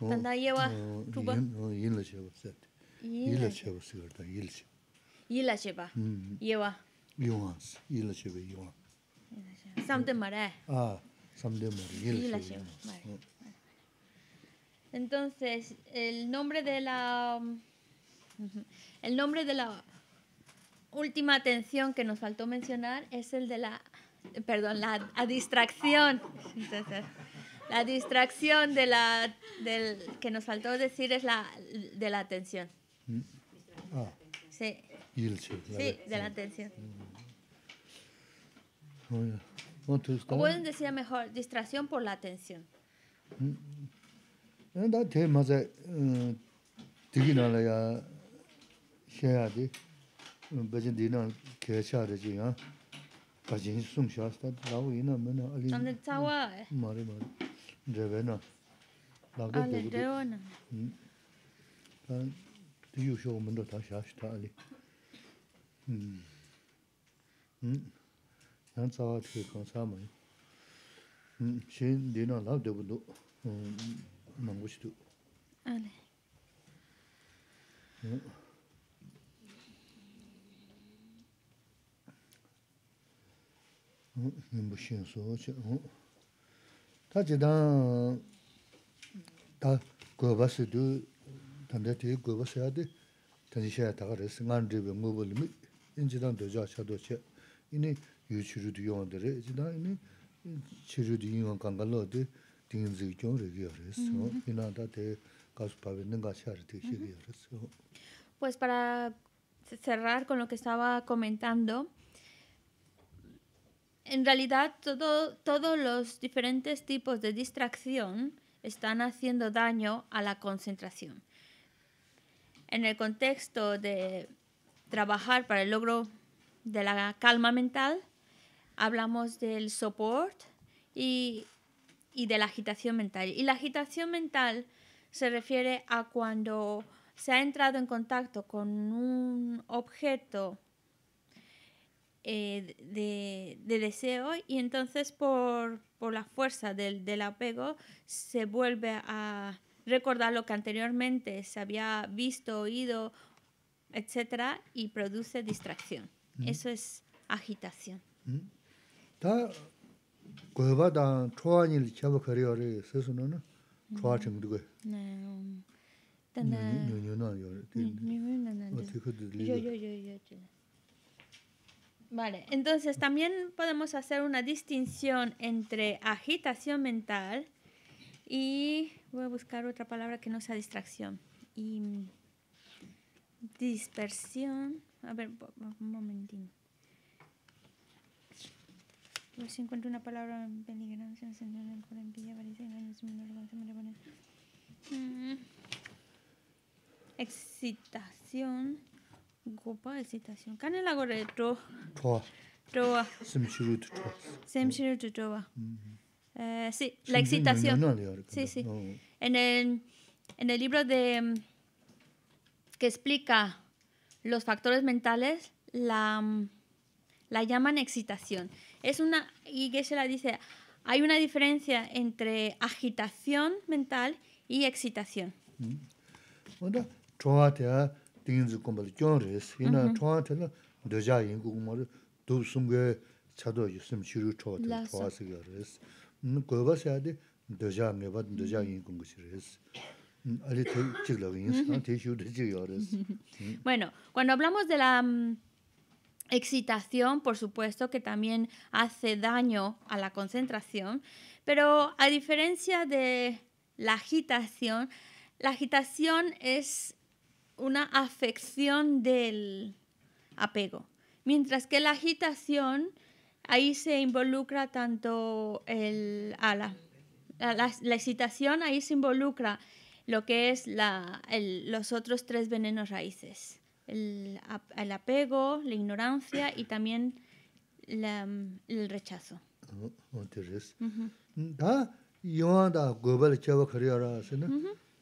y la lleva entonces el nombre de la el nombre de la última atención que nos faltó mencionar es el de la perdón la distracción entonces la distracción de la del que nos faltó decir es la de la atención. Mm. Ah. Sí. Sí, de la atención. Pueden mm. decir mejor distracción por la atención. No te pasa, digan la ya, ¿ah? ya te, vas a tirar que ya te, ya, es a sumir hasta la última, ¿no? Alí. ¿Cómo te salvó? Mole, mole. dhewe na langa dhewe na dhi hmm. yu shio mendo ta shaashi ta ali hmm. Hmm. yan tsawa tiki kong tsama shin di lab shin Tā chī tāng tā guabā sī tū, tānda tī guabā sī ādi, tānda xī ādi tāgā rī sī, ngān rī bī ngū bī lī mī, in dōjā chā dō yū chī rū tū yōng dī rī, chī tāng chī rū tū yīng wāng lō dī, dī zī tā tē ngā Pues para cerrar con lo que estaba comentando, en realidad todos los diferentes tipos de distracción están haciendo daño a la concentración. En el contexto de trabajar para el logro de la calma mental, hablamos del soporte y de la agitación mental. Y la agitación mental se refiere a cuando se ha entrado en contacto con un objeto eh, de, deseo y entonces por, la fuerza del, apego se vuelve a recordar lo que anteriormente se había visto, oído, etcétera y produce distracción. Eso es agitación. Vale, entonces también podemos hacer una distinción entre agitación mental y voy a buscar otra palabra que no sea distracción. Y dispersión. A ver, un momentín. Yo si encuentro una palabra peligrosa, Excitación. Gopal excitación. la excitación? रे ट्रो ट्रो sí la excitación sí sí en el en el libro de mm, que explica los factores mentales la mm, la llaman excitación es una y que se la dice hay una diferencia entre agitación mental y excitación ¿Mm? Bueno, cuando hablamos de la mm, excitación, por supuesto que también hace daño a la concentración, pero a diferencia de la agitación, la agitación es una afección del apego. Mientras que la agitación, ahí se involucra tanto el, ala. la, excitación, ahí se involucra lo que es los otros tres venenos raíces, el, apego, la ignorancia y también el rechazo.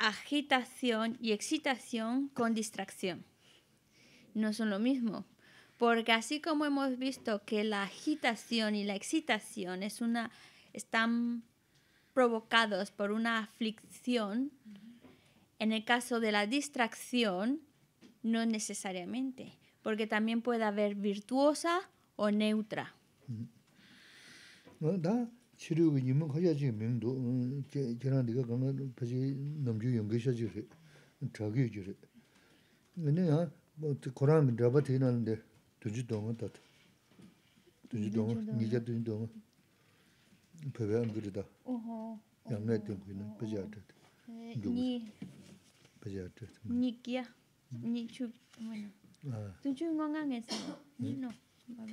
agitación y excitación con distracción. No son lo mismo, porque así como hemos visto que la agitación y la excitación es una, están provocados por una aflicción, en el caso de la distracción, no necesariamente, porque también puede haber virtuosa o neutra. Mm-hmm. 치료가 님은 가야지 명도 지난 네가 그러면 다시 넘주 연결해 주세요. 저기 주세요. 근데 뭐 코로나 드라마 되는데 두지 동안 다 두지 동안 이제 두지 동안 배배 안 어허. 양내 된 거는 그지 않다. 니 그지 않다. 아. 두지 건강해서. 니노. 봐봐.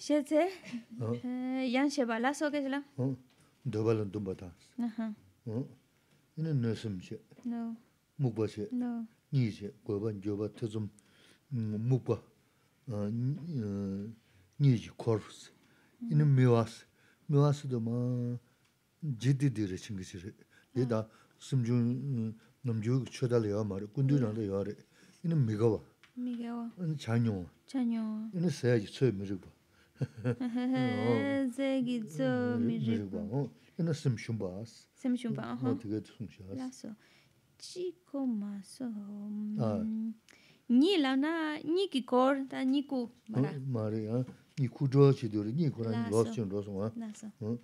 Shé tsé? Yán 응 도발은 lá 응 ké shlá? Ó, dhé bá lá dhómbá tángsá. Áh-há. 어 yéné nésém ché. Nó. Mugba ché. Nó. Ní ché. Gué bá nyó bá tésom, mugba, ní ché, kòrvá sá. Yéné miwá sá. Miwá sá zhegi dzho miribwa yana sem shumbwa as sem shumbwa ah nati gaita sumshiyas laso chikoma so nyi la na nyi ki kor nyi ku mara mara ya nyi ku chodzho chido nyi kor na laso laso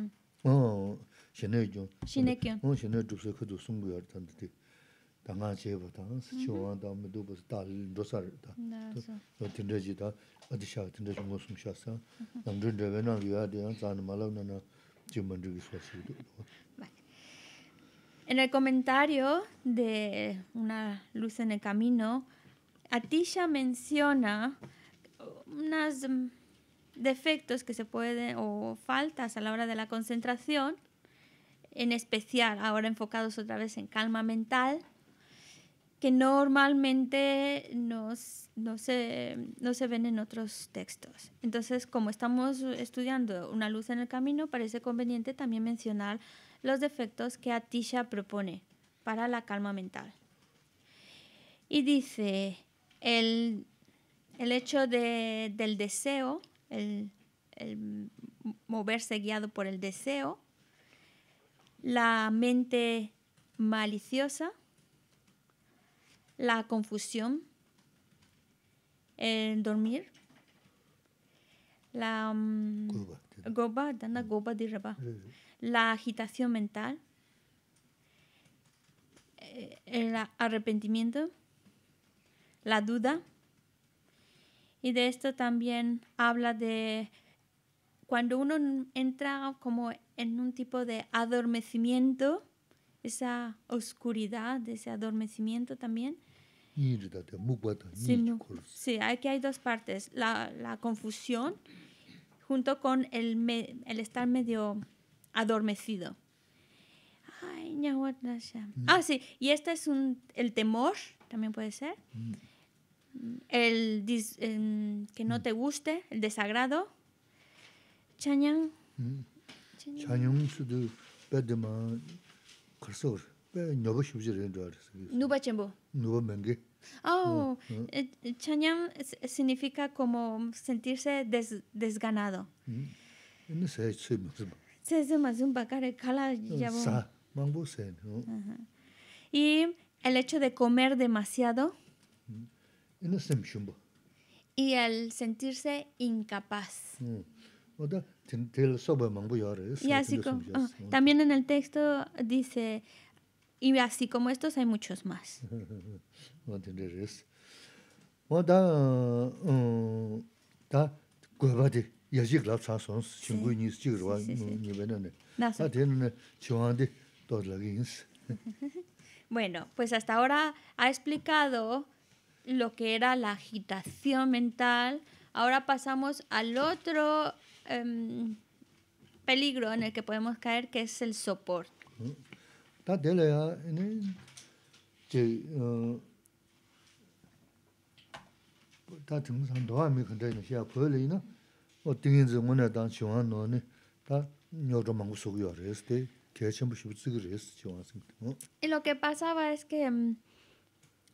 sem En el comentario de Una luz en el camino, Atisha menciona unos mm, defectos que se pueden, o faltas a la hora de la concentración, en especial ahora enfocados otra vez en calma mental, que normalmente nos, no, se, ven en otros textos. Entonces, como estamos estudiando una luz en el camino, parece conveniente también mencionar los defectos que Atisha propone para la calma mental. Y dice, el, hecho del deseo, el moverse guiado por el deseo, la mente maliciosa, la confusión, el dormir, la, la agitación mental, eh, el arrepentimiento, la duda. Y de esto también habla de cuando uno entra como en un tipo de adormecimiento, esa oscuridad, de ese adormecimiento también. Sí, sí, aquí hay dos partes, la, la confusión junto con el, el estar medio adormecido. Mm. ah, sí, y este es un, el temor, también puede ser, mm. el em, que no mm. te guste, el desagrado chanyang chanyang su du pe de ma kursor pe nyoba shibje re nuba chembo nuba mengi oh chanyang significa como sentirse desganado en ese es me se se se me un bacare kala sa mangbo no y el hecho de comer demasiado en ese mshumbo y el sentirse incapaz y así como, ah, también en el texto dice, y así como estos hay muchos más. Bueno, pues hasta ahora ha explicado lo que era la agitación mental. Ahora pasamos al otro Em, peligro en el que podemos caer, que es el soporte Y lo que pasaba es que em,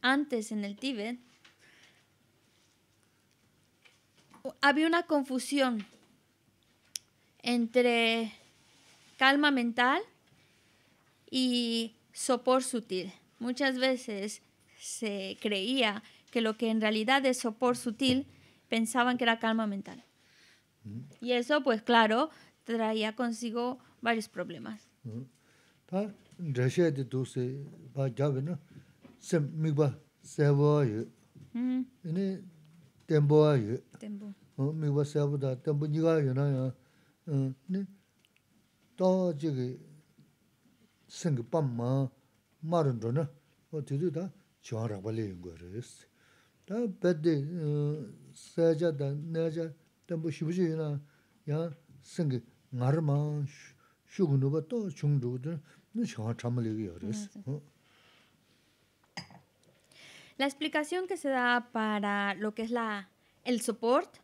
antes en el Tíbet había una confusión entre calma mental y sopor sutil. Muchas veces se creía que lo que en realidad es sopor sutil pensaban que era calma mental. Mm. Y eso, pues claro, traía consigo varios problemas. Mm. Né, tó txé ké, sén ké 좋아라 má rén tó 베데 o tí tí tá, txé wá rá pa lé yé guá rés. Tá pédé, sén ké tán né txé, tán bú se da para lo es la el support,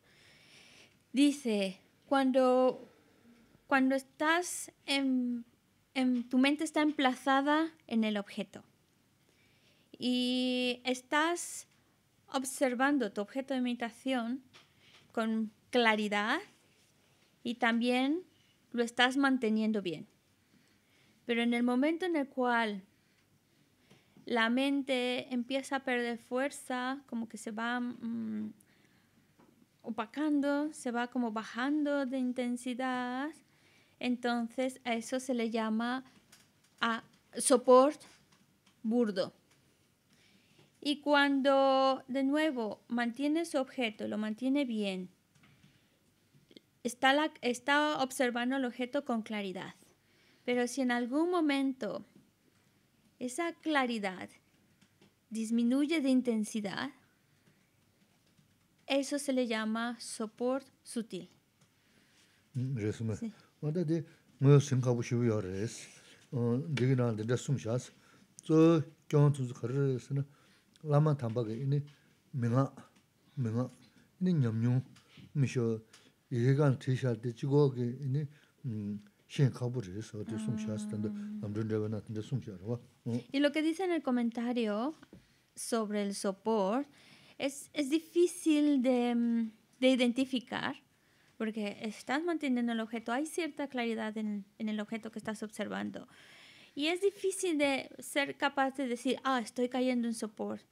dice cuando cuando estás en, tu mente está emplazada en el objeto y estás observando tu objeto de meditación con claridad y también lo estás manteniendo bien. Pero en el momento en el cual la mente empieza a perder fuerza, como que se va mm, opacando, se va como bajando de intensidad, entonces a eso se le llama a soport burdo. Y cuando de nuevo mantiene su objeto, lo mantiene bien, está, está observando el objeto con claridad. Pero si en algún momento esa claridad disminuye de intensidad, eso se le llama soport sutil. Mm, y lo que dice en el comentario sobre el soporte, es, es difícil de, mm, de identificar porque estás manteniendo el objeto, hay cierta claridad en, el objeto que estás observando. Y es difícil de ser capaz de decir, ah, estoy cayendo en soporte.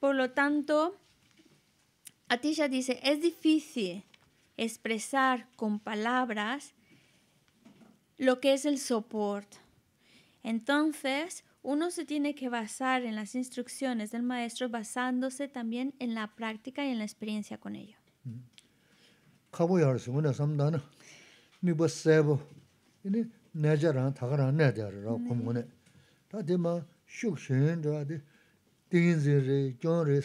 Por lo tanto, Atisha dice, es difícil expresar con palabras lo que es el soporte. Entonces, uno se tiene que basar en las instrucciones del maestro basándose también en la práctica y en la experiencia con ello. kabo yaar sumu na samda na mi bo sebo ini naja rana taga rana naja yaar rao kum gu ne ta di ma shuk shen ra di tingin zin re, kyon re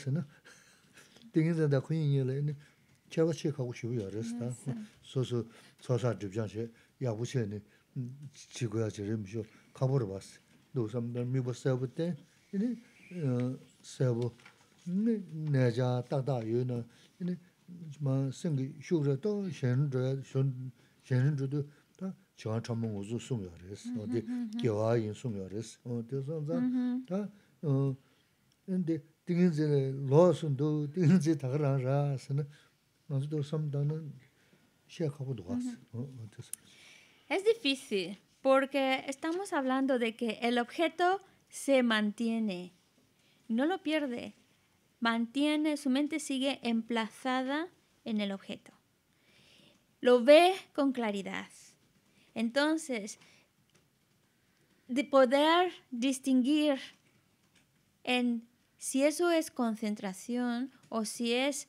Es difícil porque estamos hablando de que el objeto se mantiene, no lo pierde, mantiene, su mente sigue emplazada en el objeto. Lo ve con claridad. Entonces, de poder distinguir en si eso es concentración o si es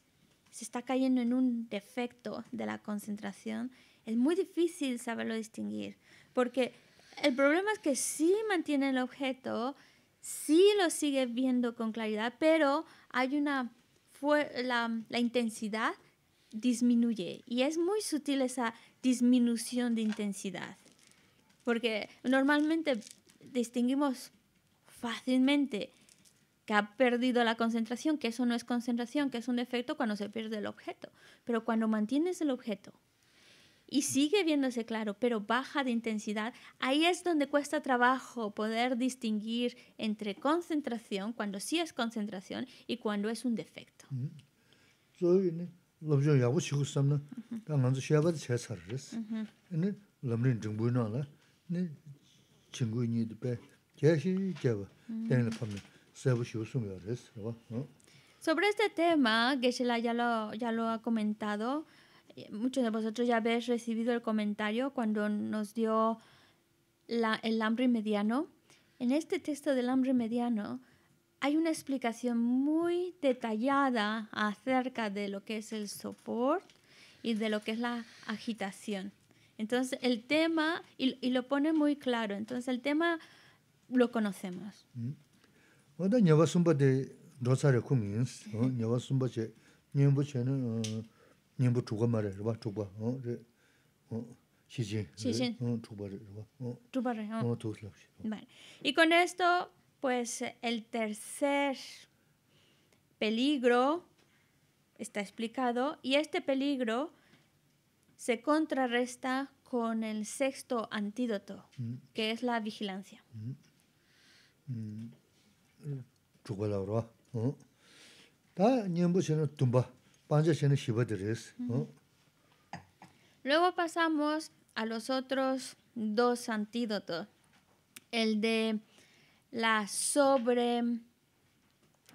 se está cayendo en un defecto de la concentración, es muy difícil saberlo distinguir, porque el problema es que sí mantiene el objeto, sí lo sigue viendo con claridad, pero hay una la, intensidad disminuye y es muy sutil esa disminución de intensidad porque normalmente distinguimos fácilmente que ha perdido la concentración, que eso no es concentración, que es un defecto cuando se pierde el objeto. Pero cuando mantienes el objeto y sigue viéndose claro, pero baja de intensidad, ahí es donde cuesta trabajo poder distinguir entre concentración, cuando sí es concentración, y cuando es un defecto. Mm. Sobre este tema, Geshe-la ya lo, ya lo ha comentado, eh, muchos de vosotros ya habéis recibido el comentario cuando nos dio el hambre mediano. En este texto del hambre mediano hay una explicación muy detallada acerca de lo que es el soporte y de lo que es la agitación. Entonces el tema, y, lo pone muy claro, entonces el tema lo conocemos. de Mm y con esto pues el tercer peligro está explicado y este peligro se contrarresta con el sexto antídoto mm. que es la vigilancia mm. Mm. Luego pasamos a los otros dos antídotos. El de la sobre.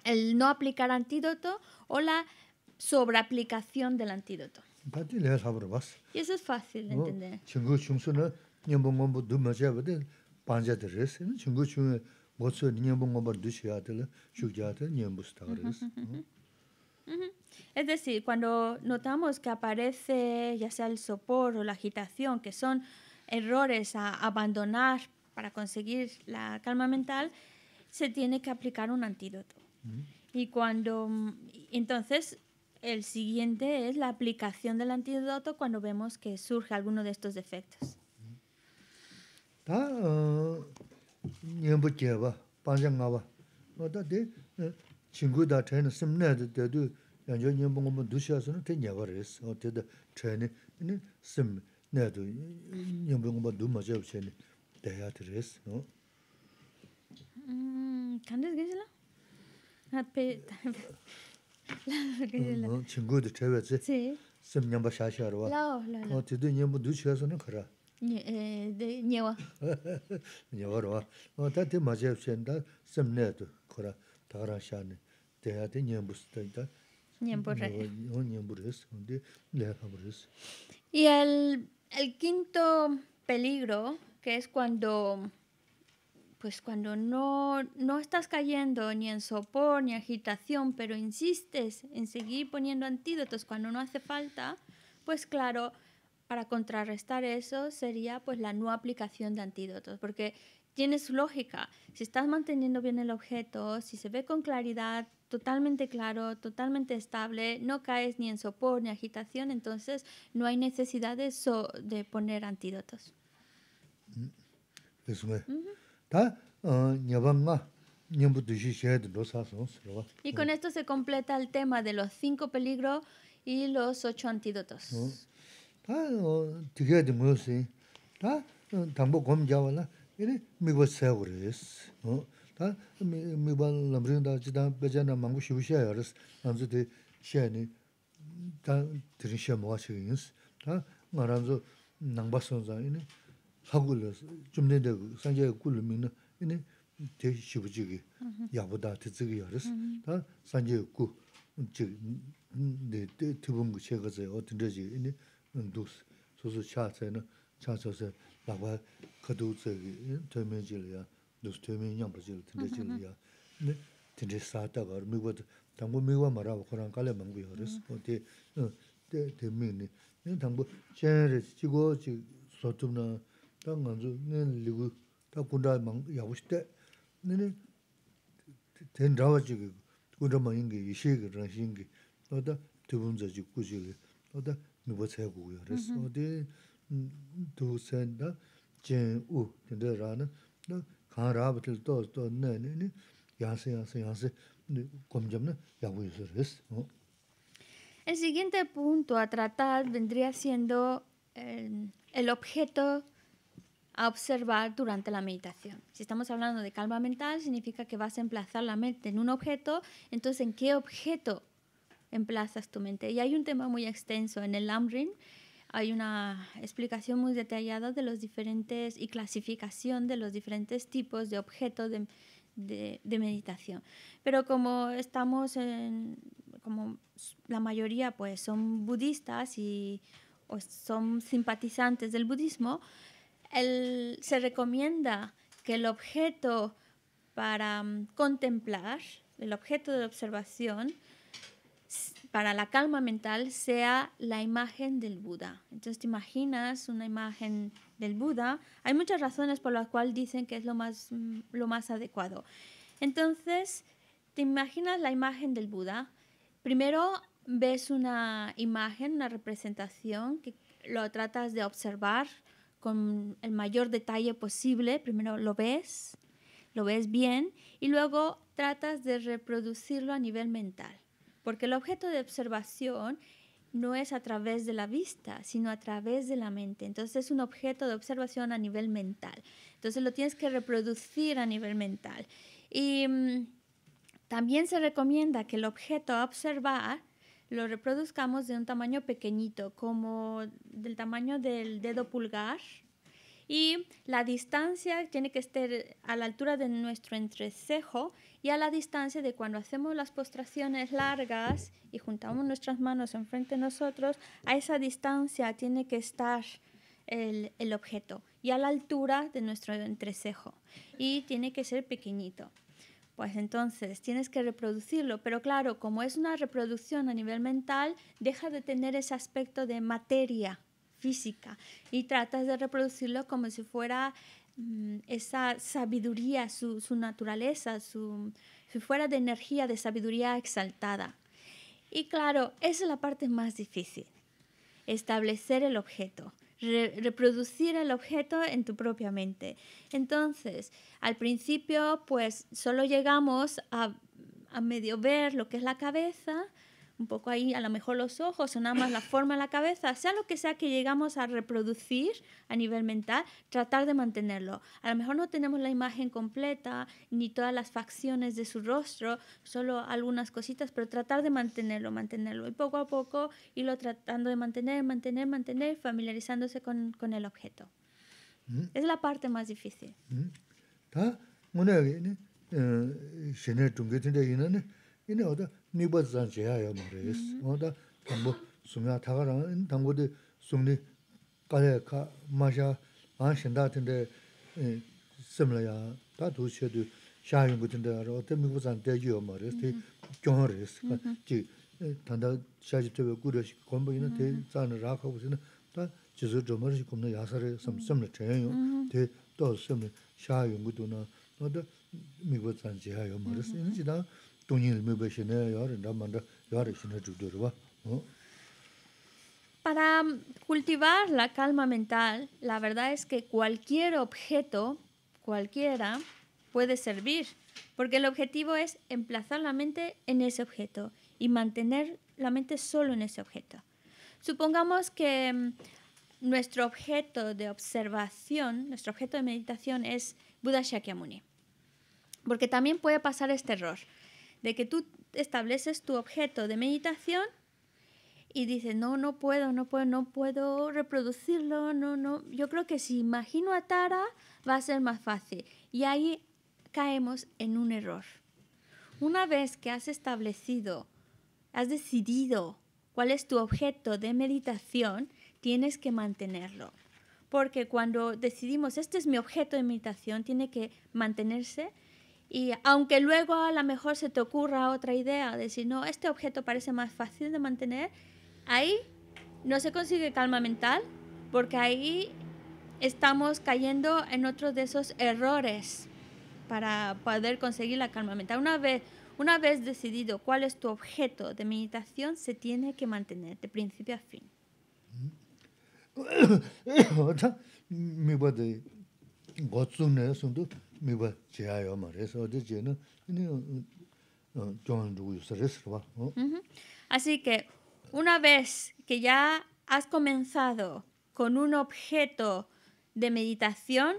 el no aplicar antídoto o la sobreaplicación del antídoto. Y eso es fácil de entender. Es decir, cuando notamos que aparece ya sea el sopor o la agitación, que son errores a abandonar para conseguir la calma mental, se tiene que aplicar un antídoto. Y cuando entonces el siguiente es la aplicación del antídoto cuando vemos que surge alguno de estos defectos. 친구다 전에 심내도 되도 연전년 봉고문 두셔서는 된 여거를 했어. 되도 전에 아니 심 내도 연봉고문 두 맞아 없이 돼야 되겠어. 음, 간단 괜찮아? 앞에 나 그래. 친구들 재밌지? 네. 심년 봐 샤샤로 와. 두셔서는 그래. 네, 네요. 네요로. 어, 다들 맞아 없이 한다. 심내도 그래. y el el quinto peligro que es cuando pues cuando no, no estás cayendo ni en sopor ni agitación, pero insistes en seguir poniendo antídotos cuando no hace falta, pues claro, para contrarrestar eso sería pues la no aplicación de antídotos, porque tiene su lógica. Si estás manteniendo bien el objeto, si se ve con claridad totalmente claro, totalmente estable, no caes ni en sopor ni agitación, entonces no hay necesidad de, de poner antídotos. Mm, ah, y con esto se completa el tema de los cinco peligros y los ocho antídotos. taa miiwaa lamrii taa chi taa pechaa naa shibu shaa yaa raas nanzu ti shaa nii taa dhiri shaa mawaa chigi ngiis taa maa ranzu naangbaa sonzaa inii hagu ilaas chumde deku sanjaya ku lumiina inii ti shibu chigi yaabu dōs tō mē nyāmbar chīla, mm-hmm. tīndā chīla yā, tīndā sātā kār, mī guwa tā, tāngbō mī 네 marā wā khurāng kālē māngu yā rēs, tē, tē, tē mī nī, nī tāngbō chēn rēs, chī guwa chī sotum nā, tā ngā dzū, nī lī gu, tā kundā māngu yā wish tē, nī nī, tēn El siguiente punto a tratar vendría siendo em, el, objeto a observar durante la meditación. Si estamos hablando de calma mental, significa que vas a emplazar la mente en un objeto, entonces ¿en qué objeto emplazas tu mente? Y hay un tema muy extenso en el Lamrim hay una explicación muy detallada de los diferentes y clasificación de los diferentes tipos de objetos de, meditación. Pero como estamos en, como la mayoría pues son budistas y son simpatizantes del budismo, se recomienda que el objeto para mm, contemplar, el objeto de observación, para la calma mental sea la imagen del Buda. Entonces te imaginas una imagen del Buda. Hay muchas razones por las cuales dicen que es lo más, mm, lo más adecuado. Entonces te imaginas la imagen del Buda. Primero ves una imagen, una representación que lo tratas de observar con el mayor detalle posible. Primero lo ves, lo ves bien y luego tratas de reproducirlo a nivel mental porque el objeto de observación no es a través de la vista, sino a través de la mente. Entonces es un objeto de observación a nivel mental. Entonces lo tienes que reproducir a nivel mental. Y mm, también se recomienda que el objeto a observar lo reproduzcamos de un tamaño pequeñito, como del tamaño del dedo pulgar y la distancia tiene que estar a la altura de nuestro entrecejo y a la distancia de cuando hacemos las postraciones largas y juntamos nuestras manos enfrente de nosotros, a esa distancia tiene que estar el, el objeto y a la altura de nuestro entrecejo. Y tiene que ser pequeñito pues entonces tienes que reproducirlo. Pero claro, como es una reproducción a nivel mental, deja de tener ese aspecto de materia física y tratas de reproducirlo como si fuera mm, esa sabiduría, su, naturaleza, si fuera de energía, de sabiduría exaltada. Y claro, esa es la parte más difícil, establecer el objeto, reproducir el objeto en tu propia mente. Entonces, al principio, pues solo llegamos a medio ver lo que es la cabeza, un poco ahí, a lo mejor los ojos o nada más la forma de la cabeza, sea lo que sea que llegamos a reproducir a nivel mental, tratar de mantenerlo. A lo mejor no tenemos la imagen completa ni todas las facciones de su rostro, solo algunas cositas, pero tratar de mantenerlo, mantenerlo. Y poco a poco irlo tratando de mantener, mantener, mantener, familiarizándose con, el objeto. Mm. Es la parte más difícil. Mm. nipa zan xe yaa yaa ma ra yas. Nga da tangbo sumya taga ra, tangbo de sumni kaya ka ma xa an xinda tinda simla yaa, taa tu xe du xa yungu tinda yaa ra, o te mipa zan te yaa ra yas, te tanda na, Para cultivar la calma mental, la verdad es que cualquier objeto, cualquiera, puede servir, porque el objetivo es emplazar la mente en ese objeto y mantener la mente solo en ese objeto. Supongamos que nuestro objeto de observación, nuestro objeto de meditación es Buda Shakyamuni, porque también puede pasar este error de que tú estableces tu objeto de meditación y dices, no, no puedo, no puedo, no puedo reproducirlo, no, no. Yo creo que si imagino a Tara va a ser más fácil. Y ahí caemos en un error. Una vez que has establecido, has decidido cuál es tu objeto de meditación, tienes que mantenerlo. Porque cuando decidimos, este es mi objeto de meditación, tiene que mantenerse y aunque luego a lo mejor se te ocurra otra idea, de si no, este objeto parece más fácil de mantener, ahí no se consigue calma mental, porque ahí estamos cayendo en otro de esos errores para poder conseguir la calma mental. Una vez, una vez decidido cuál es tu objeto de meditación, se tiene que mantener de principio a fin. Así que una vez que ya has comenzado con un objeto de meditación,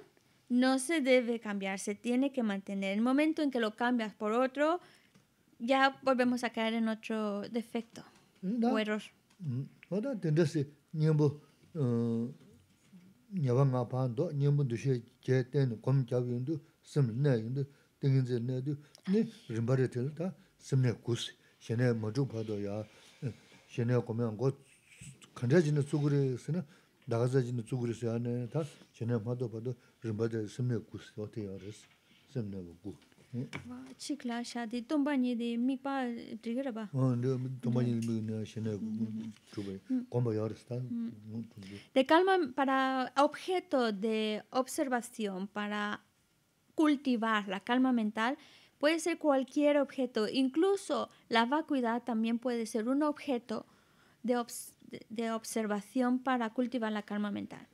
no se debe cambiar, se tiene que mantener. El momento en que lo cambias por otro, ya volvemos a caer en otro defecto o error. Mm, eh, eh, nyaba nga paan do, nyambu dushe che ten kum kyab yundu, sim na yundu, tingin zi na ni rinpa re tel sim na kus, shenay machu pa do ya, tsukuri tsukuri do do, sim o te ya sim wa de calma para objeto de observación para cultivar la calma mental puede ser cualquier objeto incluso la vacuidad también puede ser un objeto de observación para cultivar la calma mental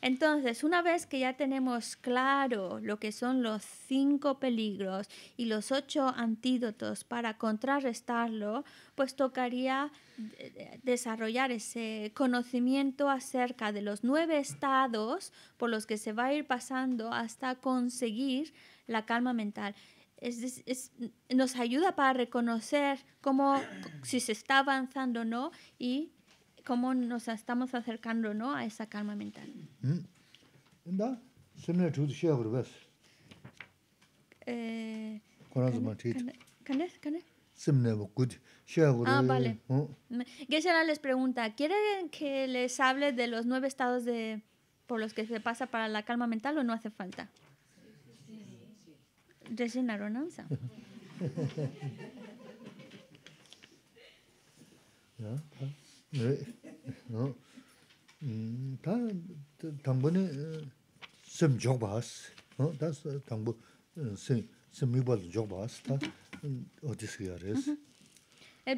entonces, una vez que ya tenemos claro lo que son los cinco peligros y los ocho antídotos para contrarrestarlo, pues tocaría desarrollar ese conocimiento acerca de los nueve estados por los que se va a ir pasando hasta conseguir la calma mental. nos ayuda para reconocer cómo, si se está avanzando o no y cómo nos estamos acercando ¿no? a esa calma mental. Mm. Eh, ah, vale. Geshe-la les pregunta, ¿quieren que les hable de los nueve estados de, por los que se pasa para la calma mental o no hace falta? Sí. El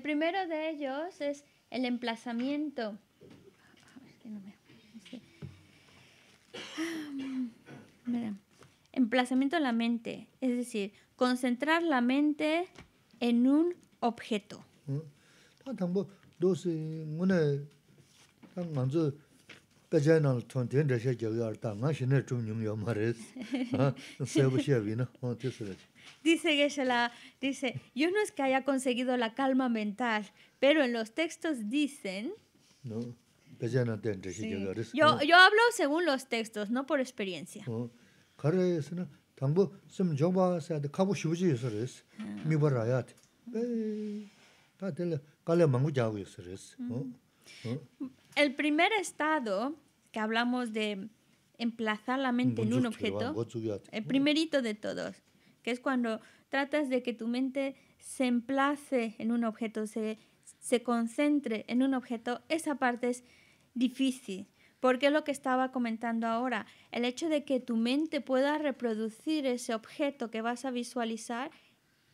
primero de ellos es el emplazamiento. Emplazamiento de la mente, es decir, concentrar la mente en un objeto. Dice Geshe-la, dice, yo no es que haya conseguido la calma mental, pero en los textos dicen... yo, hablo según los textos, no por experiencia. Mm. El primer estado que hablamos de emplazar la mente en un objeto, el primerito de todos, que es cuando tratas de que tu mente se emplace en un objeto, se, concentre en un objeto, esa parte es difícil. Porque es lo que estaba comentando ahora, el hecho de que tu mente pueda reproducir ese objeto que vas a visualizar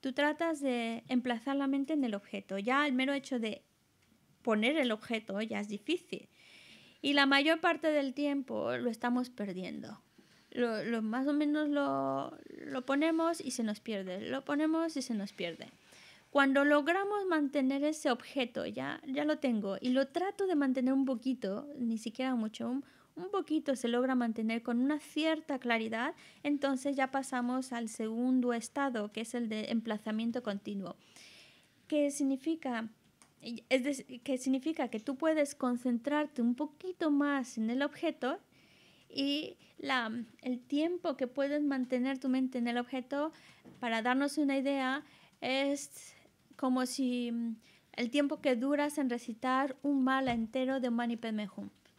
tú tratas de emplazar la mente en el objeto. Ya el mero hecho de poner el objeto ya es difícil. Y la mayor parte del tiempo lo estamos perdiendo. Lo, más o menos lo, lo ponemos y se nos pierde. Lo ponemos y se nos pierde. Cuando logramos mantener ese objeto, ya, ya lo tengo, y lo trato de mantener un poquito, ni siquiera mucho, un poquito se logra mantener con una cierta claridad, entonces ya pasamos al segundo estado, que es el de emplazamiento continuo, que significa, es que, significa que tú puedes concentrarte un poquito más en el objeto y la, el tiempo que puedes mantener tu mente en el objeto, para darnos una idea, es como si el tiempo que duras en recitar un mala entero de Mani Padme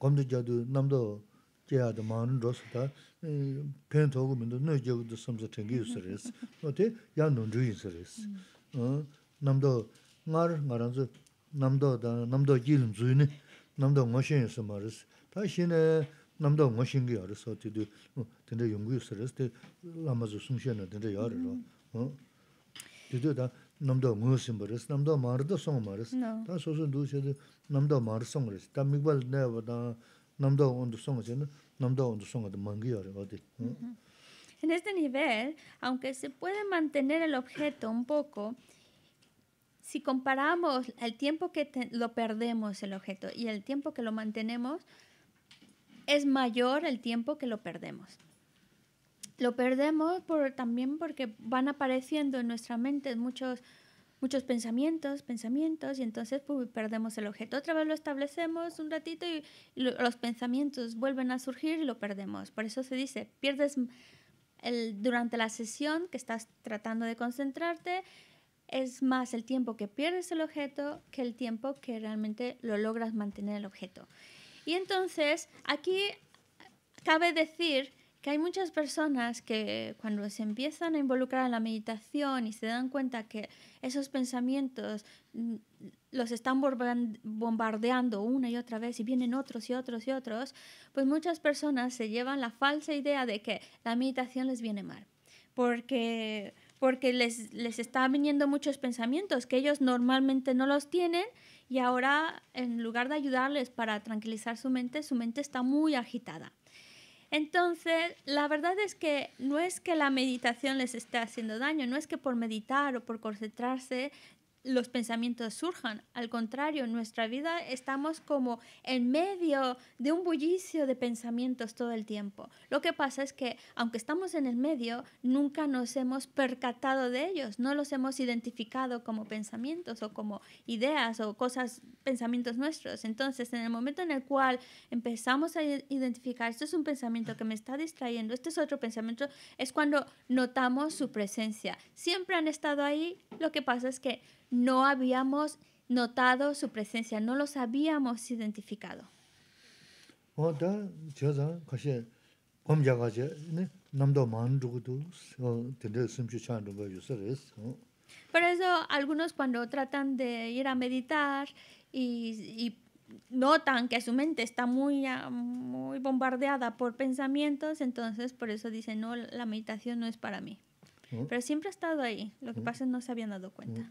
gomdo jadu namdo 많은 로스다 rosu ta e, pen togu mendo noy jagu du samsa tengi yusiris no te 남도 nundru yusiris mm. namdo ngar ngaranzu namdo da namdo jilin zuyini namdo ngoshin yusir maris ta xine namdo ngoshin gi yaris o ti yungu En este nivel, aunque se puede mantener el objeto un poco, si comparamos el tiempo que lo perdemos el objeto y el tiempo que lo mantenemos, es mayor el tiempo que lo perdemos lo perdemos por, también porque van apareciendo en nuestra mente muchos, muchos pensamientos, pensamientos, y entonces pues, perdemos el objeto. Otra vez lo establecemos un ratito y, los pensamientos vuelven a surgir y lo perdemos. Por eso se dice, pierdes el, durante la sesión que estás tratando de concentrarte, es más el tiempo que pierdes el objeto que el tiempo que realmente lo logras mantener el objeto. Y entonces aquí cabe decir hay muchas personas que cuando se empiezan a involucrar en la meditación y se dan cuenta que esos pensamientos mm, los están bombardeando una y otra vez y vienen otros y otros y otros, pues muchas personas se llevan la falsa idea de que la meditación les viene mal, porque, porque les, les está viniendo muchos pensamientos que ellos normalmente no los tienen y ahora en lugar de ayudarles para tranquilizar su mente, su mente está muy agitada. Entonces, la verdad es que no es que la meditación les esté haciendo daño, no es que por meditar o por concentrarse los pensamientos surjan. Al contrario, en nuestra vida estamos como en medio de un bullicio de pensamientos todo el tiempo. Lo que pasa es que, aunque estamos en el medio, nunca nos hemos percatado de ellos, no los hemos identificado como pensamientos o como ideas o cosas, pensamientos nuestros. Entonces, en el momento en el cual empezamos a identificar, esto es un pensamiento que me está distrayendo, este es otro pensamiento, es cuando notamos su presencia. Siempre han estado ahí, lo que pasa es que no habíamos notado su presencia, no los habíamos identificado. Por eso algunos cuando tratan de ir a meditar y, notan que su mente está muy, muy bombardeada por pensamientos, entonces por eso dicen, no, la meditación no es para mí. ¿Eh? Pero siempre ha estado ahí, lo que ¿Eh? pasa es que no se habían dado cuenta. ¿Eh?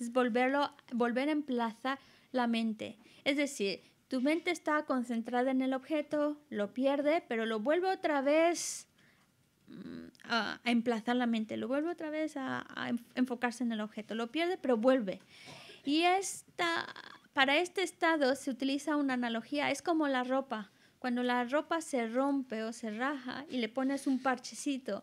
es volver a emplazar la mente. Es decir, tu mente está concentrada en el objeto, lo pierde, pero lo vuelve otra vez mm, a, emplazar la mente, lo vuelve otra vez a, enfocarse en el objeto, lo pierde, pero vuelve. Y para este estado se utiliza una analogía, es como la ropa. Cuando la ropa se rompe o se raja y le pones un parchecito,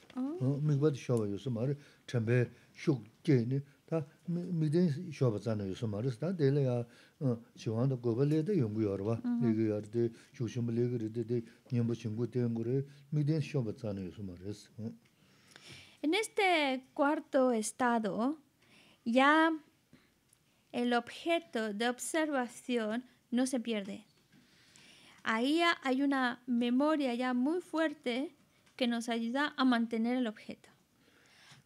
mikbaad shoba yusu maari, chanpe shuk jeni, ta mikden shoba zana yusu maari, ta deli ya shiwaanda goba leda yungu yorwa, legi yordi, shukshimba legi ridi, di nyambo chingu tengu re, mikden shoba zana yusu maari. En este cuarto estado, ya el objeto de observación no se pierde. Ahí hay una memoria ya muy fuerte que nos ayuda a mantener el objeto.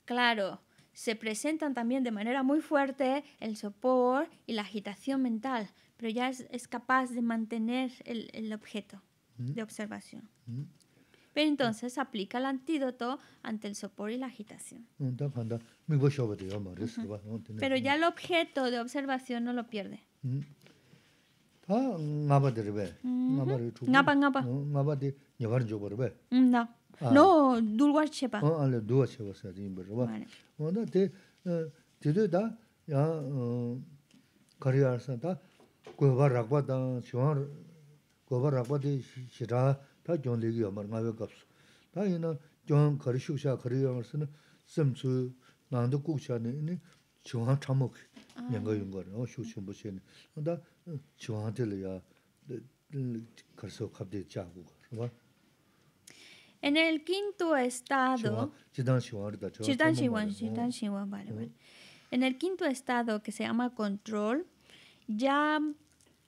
Claro, se presentan también de manera muy fuerte el sopor y la agitación mental, pero ya es, capaz de mantener el, objeto mm. de observación. Mm. Pero entonces aplica el antídoto ante el sopor y la agitación. Pero ya el objeto de observación no lo pierde. Mm. Ah, ¿ve? No, dulwar cheba. Oh, ale dulwar cheba sa din bar. Wa. Wa da te te de da ya kari ar sa da go ba rak ba da chuan go ba rak ba de shira ta jong le gi ma nga En el quinto estado, en el quinto estado que se llama control, ya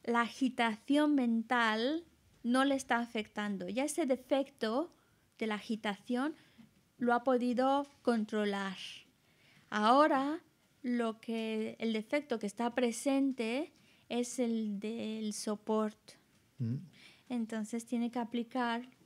la agitación mental no le está afectando, ya ese defecto de la agitación lo ha podido controlar. Ahora lo que el defecto que está presente es el del soporte. Entonces tiene que aplicar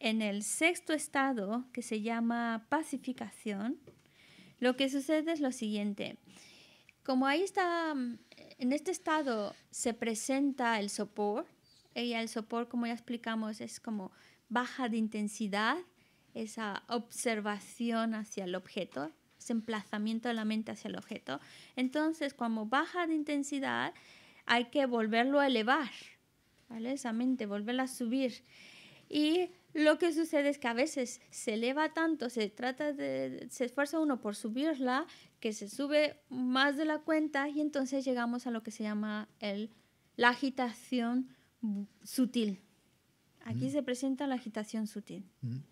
En el sexto estado, que se llama pacificación, lo que sucede es lo siguiente. Como ahí está, mm, en este estado se presenta el sopor, y el sopor, como ya explicamos, es como baja de intensidad, esa observación hacia el objeto, ese emplazamiento de la mente hacia el objeto. Entonces, como baja de intensidad, hay que volverlo a elevar, ¿vale? Esa mente, volverla a subir. Y lo que sucede es que a veces se eleva tanto, se trata de, se esfuerza uno por subirla, que se sube más de la cuenta y entonces llegamos a lo que se llama el, la agitación sutil. Aquí mm. se presenta la agitación sutil. Mm.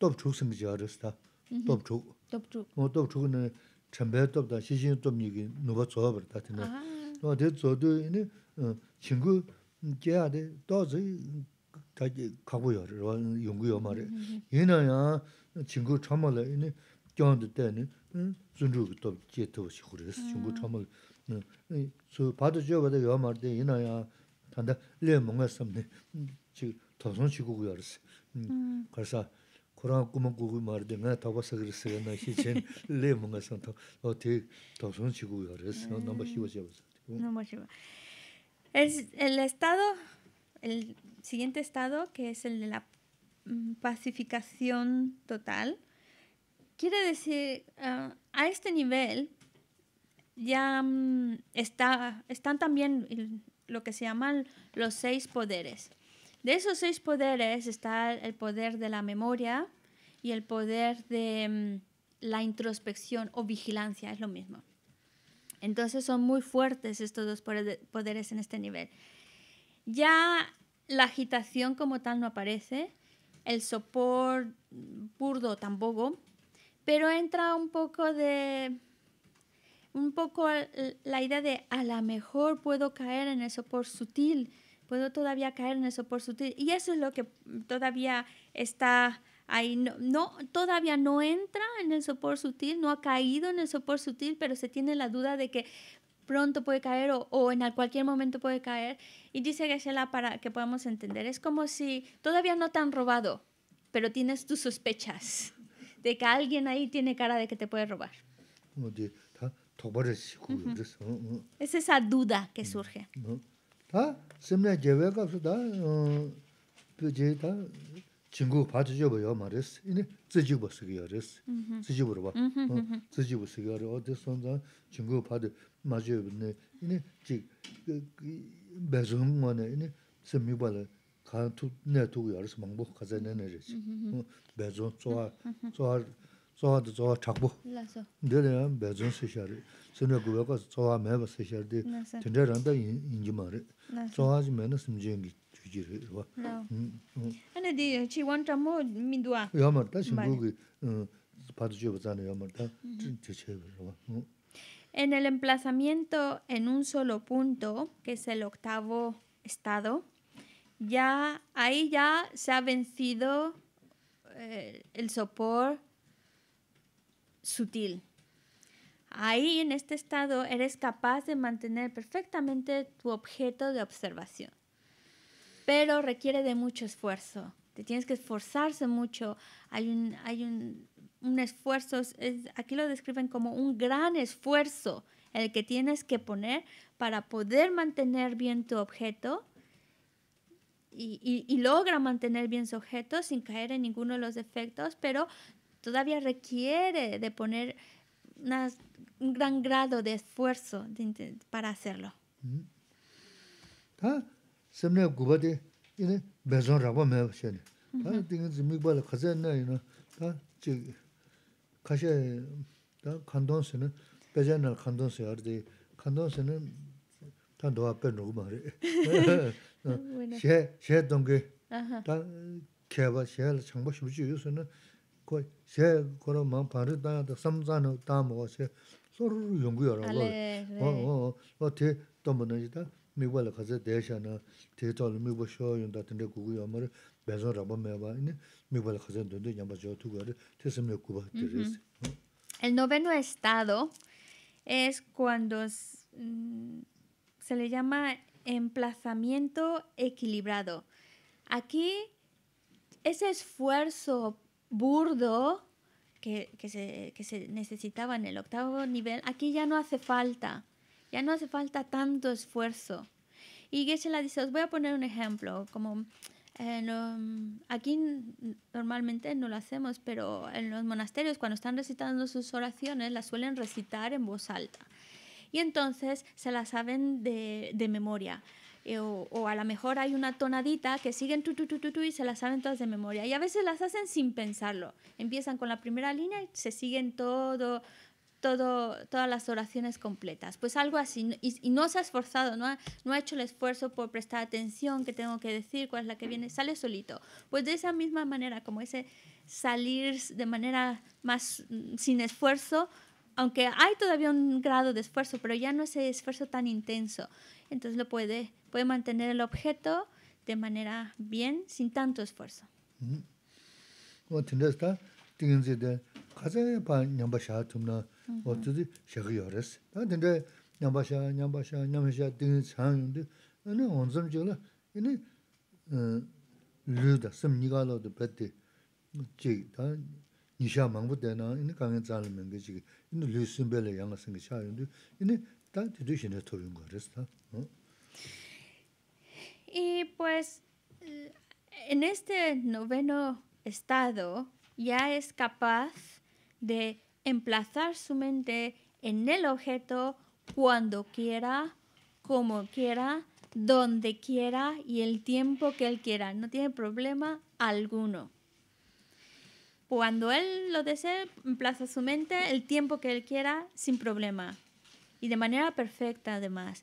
dōp chūk sīng 뭐 ārī sī tā, dōp chūk. Dōp chūk. Mō dōp chūk nī chāmbē dōp tā, xīxīng dōp nī kī nūpa tsō bār tā tī nā. 친구 tē tsō tū nī, chīng kū jī ā tī, dō tsī tā kī kāku yō mā Yī nā yā, tā sī, tū bā tā tā kurang como como marde nga taba sakiri saka na hi chen le munga san ta o te tauson chigu ya res namba shiwa shiwa namba el estado el siguiente estado que es el de la mm, pacificación total quiere decir uh, a este nivel ya um, está están también lo que se llaman los seis poderes de esos seis poderes está el poder de la memoria y el poder de mm, la introspección o vigilancia, es lo mismo. Entonces son muy fuertes estos dos poderes en este nivel. Ya la agitación como tal no aparece, el sopor burdo tampoco, pero entra un poco de un poco la idea de a lo mejor puedo caer en el sopor sutil, puedo todavía caer en eso por sutil. Y eso es lo que todavía está ahí. No, todavía no entra en el sopor sutil, no ha caído en el sopor sutil, pero se tiene la duda de que pronto puede caer o, en cualquier momento puede caer. Y dice Gesela la para que podamos entender, es como si todavía no te han robado, pero tienes tus sospechas de que alguien ahí tiene cara de que te puede robar. Es esa duda que surge. 다 심내 제외가 없다. 어 이제 다 친구 봐주죠 뭐요 말했어. 이네 지지고 버스기요 그랬어. 지지고로 봐. 지지고 쓰기요 어디 친구 봐도 맞아요. 근데 이네 지 배송 뭐네 이네 세미발 가투 내 두고 열어서 먹고 가자 내내지. 배송 좋아 좋아 En el emplazamiento en un solo punto, que es el octavo estado, ya ahí ya se ha vencido eh, el sopor sutil. Ahí en este estado eres capaz de mantener perfectamente tu objeto de observación, pero requiere de mucho esfuerzo. Te tienes que esforzarse mucho. Hay un, hay un, esfuerzo, es, aquí lo describen como un gran esfuerzo el que tienes que poner para poder mantener bien tu objeto y, y, logra mantener bien su objeto sin caer en ninguno de los defectos, pero todavía requiere de poner un gran grado de esfuerzo para hacerlo. El noveno estado es cuando mm, se le llama emplazamiento equilibrado. Aquí ese esfuerzo burdo que, que, se, necesitaba en el octavo nivel, aquí ya no hace falta, ya no hace falta tanto esfuerzo. Y Geshe la dice, os voy a poner un ejemplo, como eh, aquí normalmente no lo hacemos, pero en los monasterios cuando están recitando sus oraciones las suelen recitar en voz alta. Y entonces se las saben de memoria. Eh, o, a lo mejor hay una tonadita que siguen tu, tu, tu, tu, y se las saben todas de memoria. Y a veces las hacen sin pensarlo. Empiezan con la primera línea y se siguen todo, todo, todas las oraciones completas. Pues algo así. Y, no se ha esforzado, no ha, no ha hecho el esfuerzo por prestar atención, que tengo que decir, cuál es la que viene. Sale solito. Pues de esa misma manera, como ese salir de manera más mm, sin esfuerzo, aunque hay todavía un grado de esfuerzo, pero ya no es ese esfuerzo tan intenso. Entonces lo puede puede mantener el objeto de manera bien, sin tanto esfuerzo. Y pues en este noveno estado ya es capaz de emplazar su mente en el objeto cuando quiera, como quiera, donde quiera y el tiempo que él quiera. No tiene problema alguno. Cuando él lo desee, emplaza su mente el tiempo que él quiera sin problema y de manera perfecta además.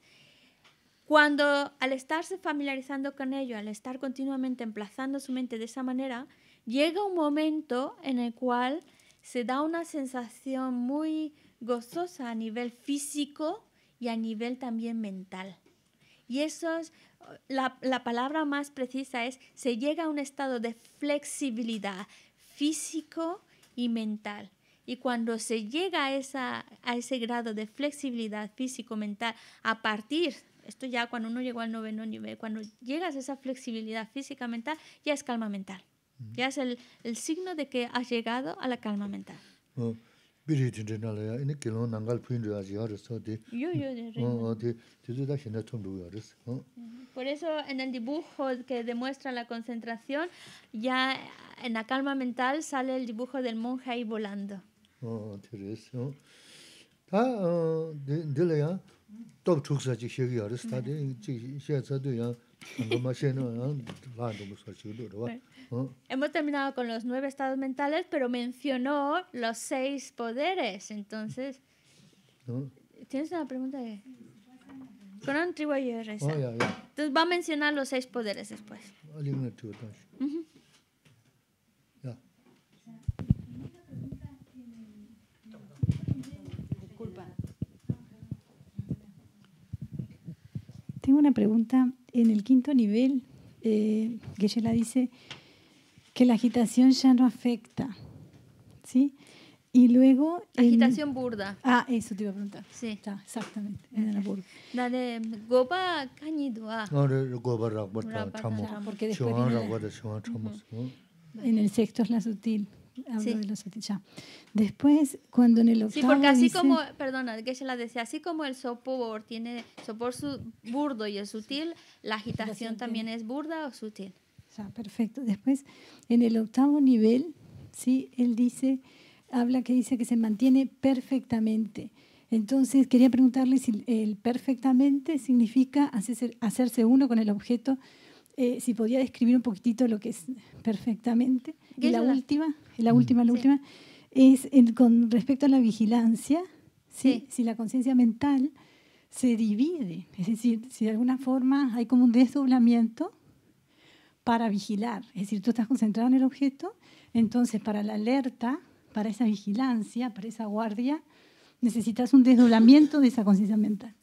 Cuando al estarse familiarizando con ello, al estar continuamente emplazando su mente de esa manera, llega un momento en el cual se da una sensación muy gozosa a nivel físico y a nivel también mental. Y eso es, la, palabra más precisa es, se llega a un estado de flexibilidad físico y mental. Y cuando se llega a, esa, a ese grado de flexibilidad físico-mental a partir esto ya cuando uno llegó al noveno nivel, cuando llegas a esa flexibilidad física mental, ya es calma mental. Ya es el, el, signo de que has llegado a la calma mental. Por eso en el dibujo que demuestra la concentración, ya en la calma mental sale el dibujo del monje ahí volando. de Hemos terminado con los nueve estados mentales, pero mencionó los seis poderes, entonces... ¿Tienes una pregunta? Con un tribu oh, Entonces va a mencionar los seis poderes después. Tengo una pregunta en el quinto nivel, eh, que ella dice que la agitación ya no afecta, ¿sí? Y luego... Agitación burda. Ah, eso te iba a preguntar. Sí. exactamente, en la burda. Dale, gopa cañidua. Ah. Porque después... Viene en el sexto es la sutil hablo de los Después, cuando en el octavo. Sí, porque así como, perdona, que ella la decía, así como el sopor tiene sopor su, burdo y el sutil, la agitación también es burda o sutil. Ya, perfecto. Después, en el octavo nivel, sí, él dice, habla que dice que se mantiene perfectamente. Entonces, quería preguntarle si el perfectamente significa hacerse, hacerse uno con el objeto eh, si podía describir un poquitito lo que es perfectamente. Y la, última, la mm. última, la última, es con respecto a la vigilancia, ¿sí? si la conciencia mental se divide, es decir, si de alguna forma hay como un desdoblamiento para vigilar, es decir, tú estás concentrado en el objeto, entonces para la alerta, para esa vigilancia, para esa guardia, necesitas un desdoblamiento de esa conciencia mental.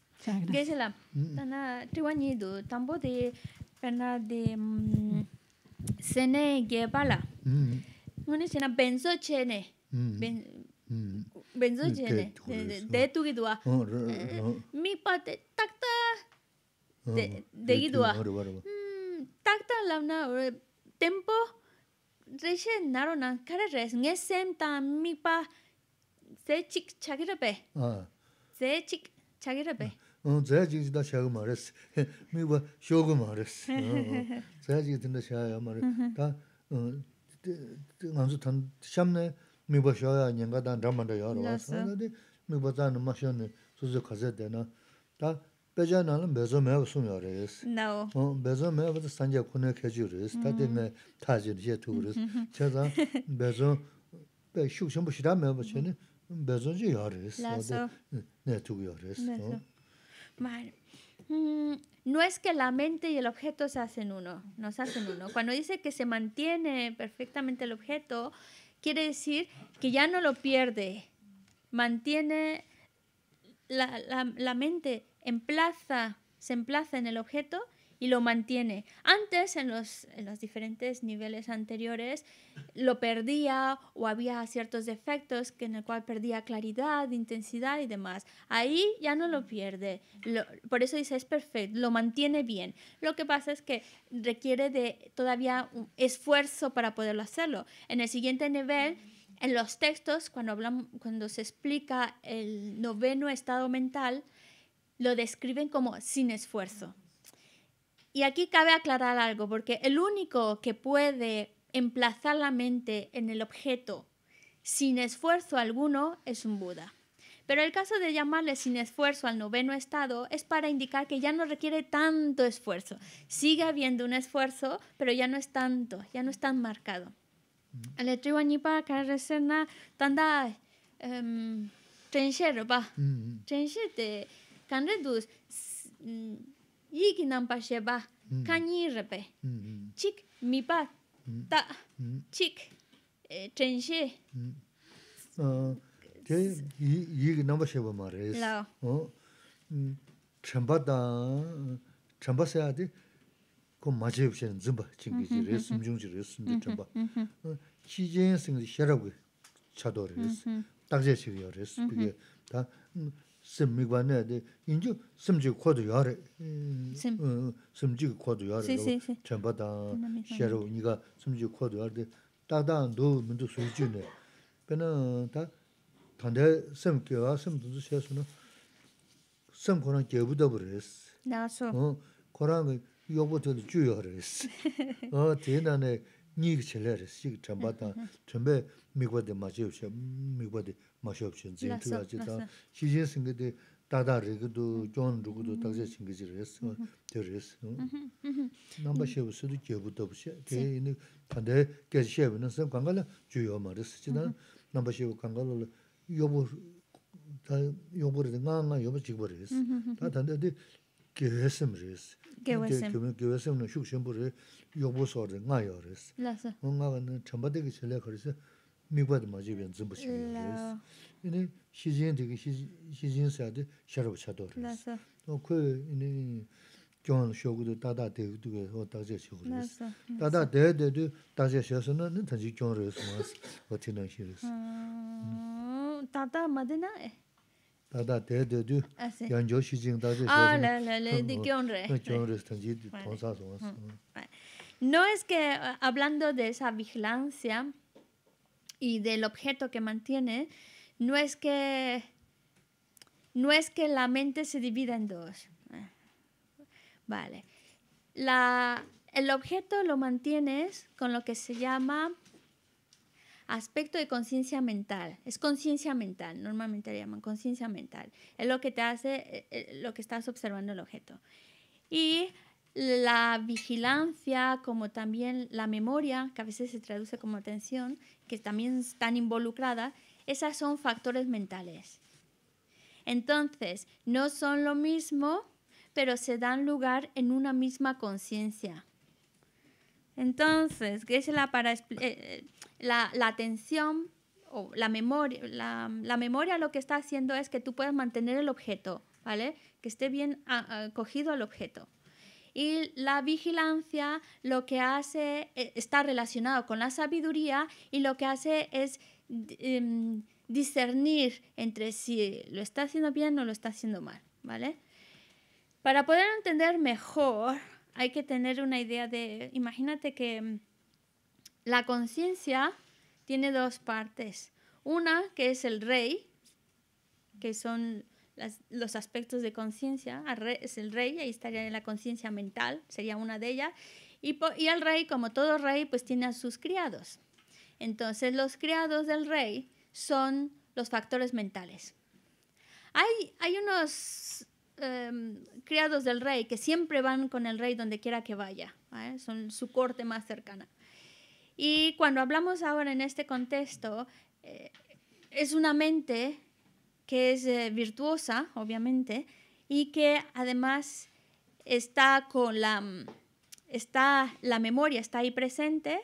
Gisela, la mm. tambo pena de cene mm, que bala mm. uno se na benzo chene mm. benzo chene de tu que tu mi pate tac ta de de tu a tac ta oh, la na tempo reche narona care res nge ese ta mi pa se chic chagrape ah. se chic chagrape zayajigi da shaagu maares, miigwa shoogu maares, zayajigi dinda shaaya maares, ta nganzu tan shamne miigwa shaaya nyinga dan dhammanda yaarwa, miigwa zayan ma shaane suzu khazayde na, ta peja nalang bezo mewa sum yaares, bezo mewa da sanja kune kheji yaares, ta di bezo, bezo Vale. Mm, no es que la mente y el objeto se hacen uno, nos hacen uno. Cuando dice que se mantiene perfectamente el objeto, quiere decir que ya no lo pierde, mantiene la, la mente, emplaza, se emplaza en el objeto y lo mantiene. Antes, en los, diferentes niveles anteriores, lo perdía o había ciertos defectos que en el cual perdía claridad, intensidad y demás. Ahí ya no lo pierde. por eso dice es perfecto, lo mantiene bien. Lo que pasa es que requiere de todavía un esfuerzo para poderlo hacerlo. En el siguiente nivel en los textos, cuando, cuando se explica el noveno estado mental, lo describen como sin esfuerzo. Y aquí cabe aclarar algo, porque el único que puede emplazar la mente en el objeto sin esfuerzo alguno es un Buda. Pero el caso de llamarle sin esfuerzo al noveno estado es para indicar que ya no requiere tanto esfuerzo. Sigue habiendo un esfuerzo, pero ya no es tanto, ya no es tan marcado. Mm. El tanda em, mm, mm. te 이기 남바셰 카니르베 칙 미바 다칙 첸셰 어제 이기 남바셰 바 마레스 어 첨바다 첨바세야디 그 맞아요 없이는 좀봐 친구지 레슨 중지 레슨 좀봐 시제생 시라고 차도를 했어 딱제 시기를 했어 그게 다 sim mi guan ne de yin mm, ju sim ji kuo du yore sim ji kuo du yore chenpa dang sheru ni ga sim ji kuo du yore de dak dang du mi du sui ju ne pena ta tanda sim kia wa sim du 마셔옵션 제트라지 다 시제스인 게데 다다 리그도 존 루그도 딱제 싱기지를 했어 데르스 넘버 15스도 주요 지나 넘버 15다 요부를 나나 요부 지버리스 다 단데데 계했음리스 계했음 계했음은 뭔가는 전반적인 전략 그래서 미국에도 맞이 변 전부 시기. 이제 시진 되게 시진 사데 샤르브 차도르. 또그 이제 John Shogu-du dada dek duke o dagze shogu 다다 Dada dek dek du dagze shogu na nintan jik John res mas o tinan shi No es que eh, hablando de esa vigilancia, y del objeto que mantiene, no es que, no es que la mente se divida en dos. Vale. La, el objeto lo mantienes con lo que se llama aspecto de conciencia mental. Es conciencia mental, normalmente le llaman conciencia mental. Es lo que te hace, eh, eh, lo que estás observando el objeto. Y la vigilancia, como también la memoria, que a veces se traduce como atención, que también están involucradas, esas son factores mentales. Entonces, no son lo mismo, pero se dan lugar en una misma conciencia. Entonces, la, para, eh, eh, la, atención o la memoria? La, memoria lo que está haciendo es que tú puedas mantener el objeto, ¿vale? Que esté bien ah, ah, cogido al objeto. Y la vigilancia lo que hace eh, está relacionado con la sabiduría y lo que hace es mm, em, discernir entre si lo está haciendo bien o lo está haciendo mal, ¿vale? Para poder entender mejor hay que tener una idea de, imagínate que mm, la conciencia tiene dos partes. Una que es el rey, que son los aspectos de conciencia. Es el rey, ahí estaría la conciencia mental, sería una de ellas. Y, y el rey, como todo rey, pues tiene a sus criados. Entonces los criados del rey son los factores mentales. Hay, hay unos em, criados del rey que siempre van con el rey donde quiera que vaya, ¿eh? son su corte más cercana. Y cuando hablamos ahora en este contexto, eh, es una mente que es eh, virtuosa, obviamente, y que además está con la, mm, está la memoria, está ahí presente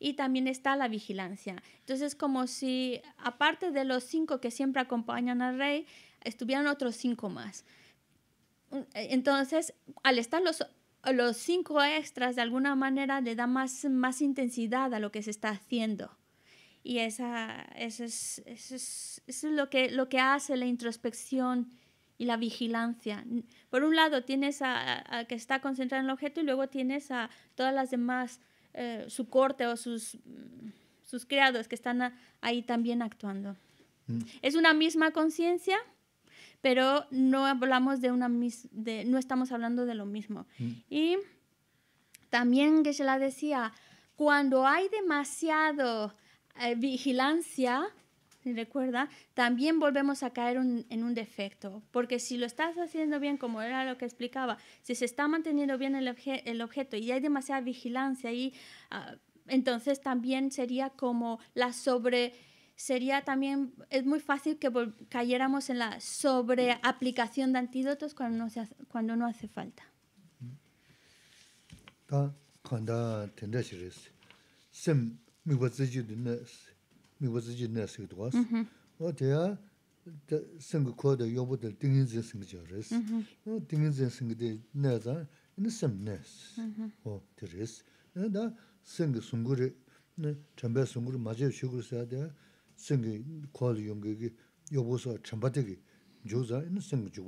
y también está la vigilancia. Entonces, como si aparte de los cinco que siempre acompañan al rey, estuvieran otros cinco más. Eh, entonces, al estar los, los cinco extras, de alguna manera le da más, más intensidad a lo que se está haciendo. Y esa, eso, es, lo, que, lo que hace la introspección y la vigilancia. Por un lado tienes a, que está concentrado en el objeto y luego tienes a todas las demás, eh, su corte o sus, mm, sus creados que están ahí también actuando. Mm. Es una misma conciencia, pero no hablamos de una no estamos hablando de lo mismo. Mm. Y también que se la decía, cuando hay demasiado eh, vigilancia, recuerda, también volvemos a caer en un defecto. Porque si lo estás haciendo bien, como era lo que explicaba, si se está manteniendo bien el, objeto y hay demasiada vigilancia ahí, ah, entonces también sería como la sobre sería también, es muy fácil que cayéramos en la sobreaplicación de antídotos cuando no, se hace, cuando no hace falta. mibadzidzid nes, mibadzidzid nes yidwaz, o te yaa seng kwaaday yobo tali tingin zin seng jiris, o tingin zin seng di nesan, ino seng nes, o tiris, na daa seng sunguri, chambay sunguri maja yu shiguris yaa, seng kwaaday yomgaygi, yobo saa chambataygi, jozaa 미바도 seng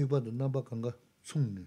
jubatagashiya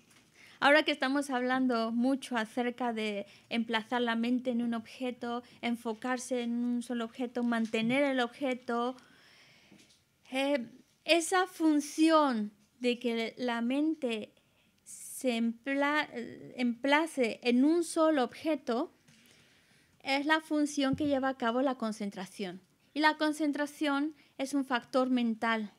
Ahora que estamos hablando mucho acerca de emplazar la mente en un objeto, enfocarse en un solo objeto, mantener el objeto, eh, esa función de que la mente se emplace en un solo objeto es la función que lleva a cabo la concentración. Y la concentración es un factor mental.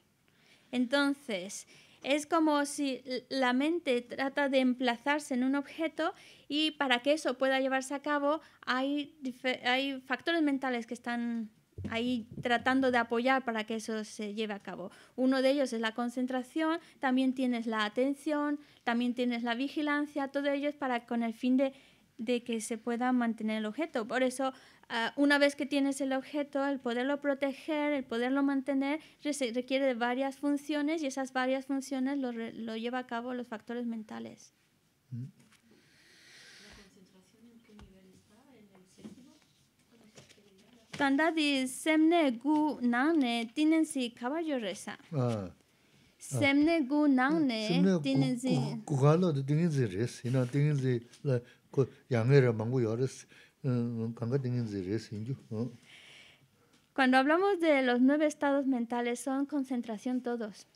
Entonces, es como si la mente trata de emplazarse en un objeto y para que eso pueda llevarse a cabo hay, hay factores mentales que están ahí tratando de apoyar para que eso se lleve a cabo. Uno de ellos es la concentración, también tienes la atención, también tienes la vigilancia, todo ello es para con el fin de de que se pueda mantener el objeto. Por eso, ah, una vez que tienes el objeto, el poderlo proteger, el poderlo mantener, requiere de varias funciones y esas varias funciones lo, llevan lo lleva a cabo los factores mentales. concentración en qué nivel está? Mm. Tandadi semne gu tienen si caballo reza. Ah. Ah. Semne gu nangne tinensi... Gugalo tinensi res, ina tinensi cuando hablamos de los nueve estados mentales, son concentración todos.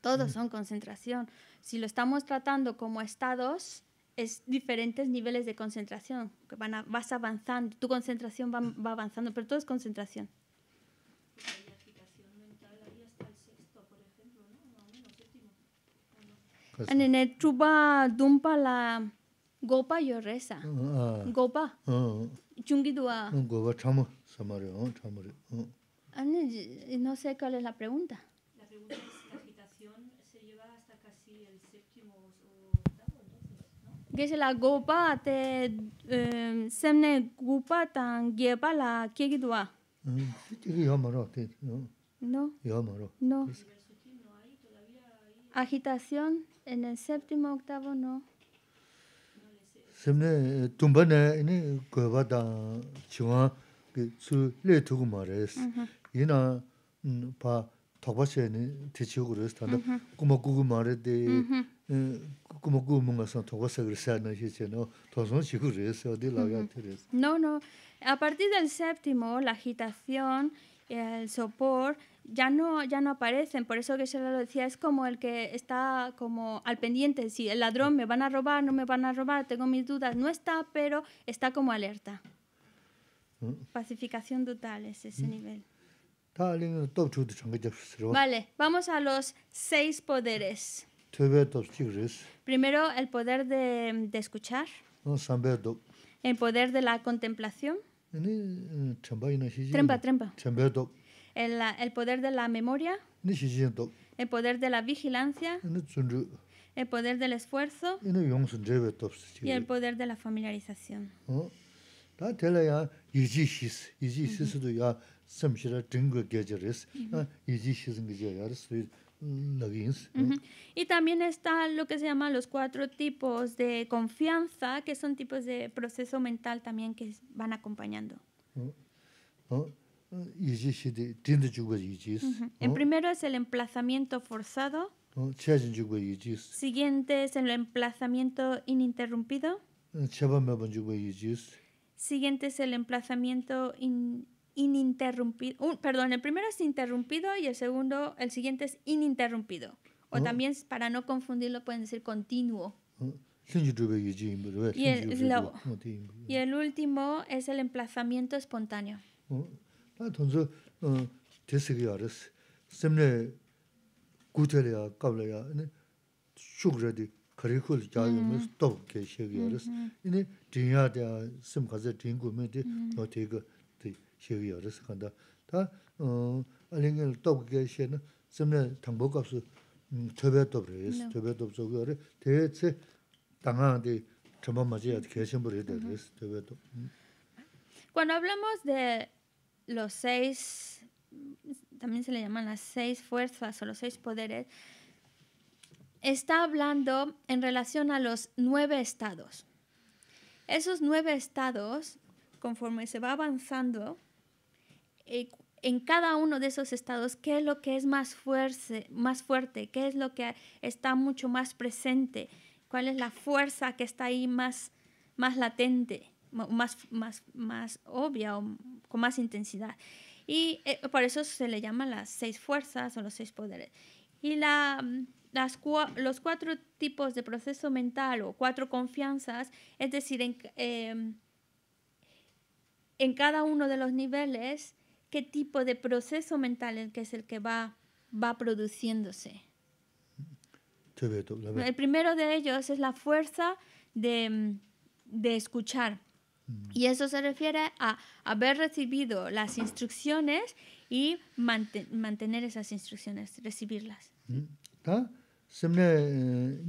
Todos mm. son concentración. Si lo estamos tratando como estados, es diferentes niveles de concentración. Que van vas avanzando, tu concentración va, va, avanzando, pero todo es concentración. Pues en el Truba Dumpa la gopa yo mm, ah. gopa mm. chungi dua mm, no sé cuál es la pregunta la pregunta es la agitación se lleva hasta casi el séptimo o octavo entonces no la gopa te em, semne gopa tan la dua no agitación en el séptimo octavo no semne 툼바네 eh, ne ini goba da chiwa ge su le tu mm-hmm. mm, mm-hmm. gu ma re s ina pa thoba che ne ti chi gu re s ta da gu ma gu gu no no a partir del séptimo la agitación el sopor ya no, ya no aparecen. Por eso que se lo decía, es como el que está como al pendiente. Si el ladrón me van a robar, no me van a robar, tengo mis dudas. No está, pero está como alerta. Mm. Pacificación total es ese mm. nivel. Vale, vamos a los seis poderes. Primero, el poder de, de escuchar. El poder de la contemplación. Trempa, trempa el, poder de la memoria, el poder de la vigilancia, el poder del esfuerzo y el poder de la familiarización. Y también está lo que se llaman los cuatro tipos de confianza, que son tipos de proceso mental también que van acompañando. El primero es el emplazamiento forzado. Siguiente es el emplazamiento ininterrumpido. Siguiente es el emplazamiento ininterrumpido. perdón, el primero es interrumpido y el segundo, el siguiente es ininterrumpido. O también, para no confundirlo, pueden decir continuo. Y el, y el último es el emplazamiento espontáneo. Tā tōnzu 어 yā rēs, sēmne gūtēr yā, qabla yā, shūk rēdi karikul yā yu mēs tōb kē shēk yā rēs. Inī dīng yā dī yā, sēm khazē dīng gu mē dī, nō tē kā tē shēk yā rēs kāndā. Tā alīngi tōb Cuando hablamos de los seis, también se le llaman las seis fuerzas o los seis poderes, está hablando en relación a los nueve estados. Esos nueve estados, conforme se va avanzando, eh, en cada uno de esos estados, qué es lo que es más, más fuerte, qué es lo que está mucho más presente, cuál es la fuerza que está ahí más latente más, más, más obvia o con más intensidad. Y eh, por eso se le llaman las seis fuerzas o los seis poderes. Y la, mm, las, los cuatro tipos de proceso mental o cuatro confianzas, es decir, en, em, en cada uno de los niveles, qué tipo de proceso mental es el que va, va produciéndose. El primero de ellos es la fuerza de, mm, de escuchar. Y eso se refiere a haber recibido las instrucciones y mantener esas instrucciones, recibirlas. Mm. Eh, eh,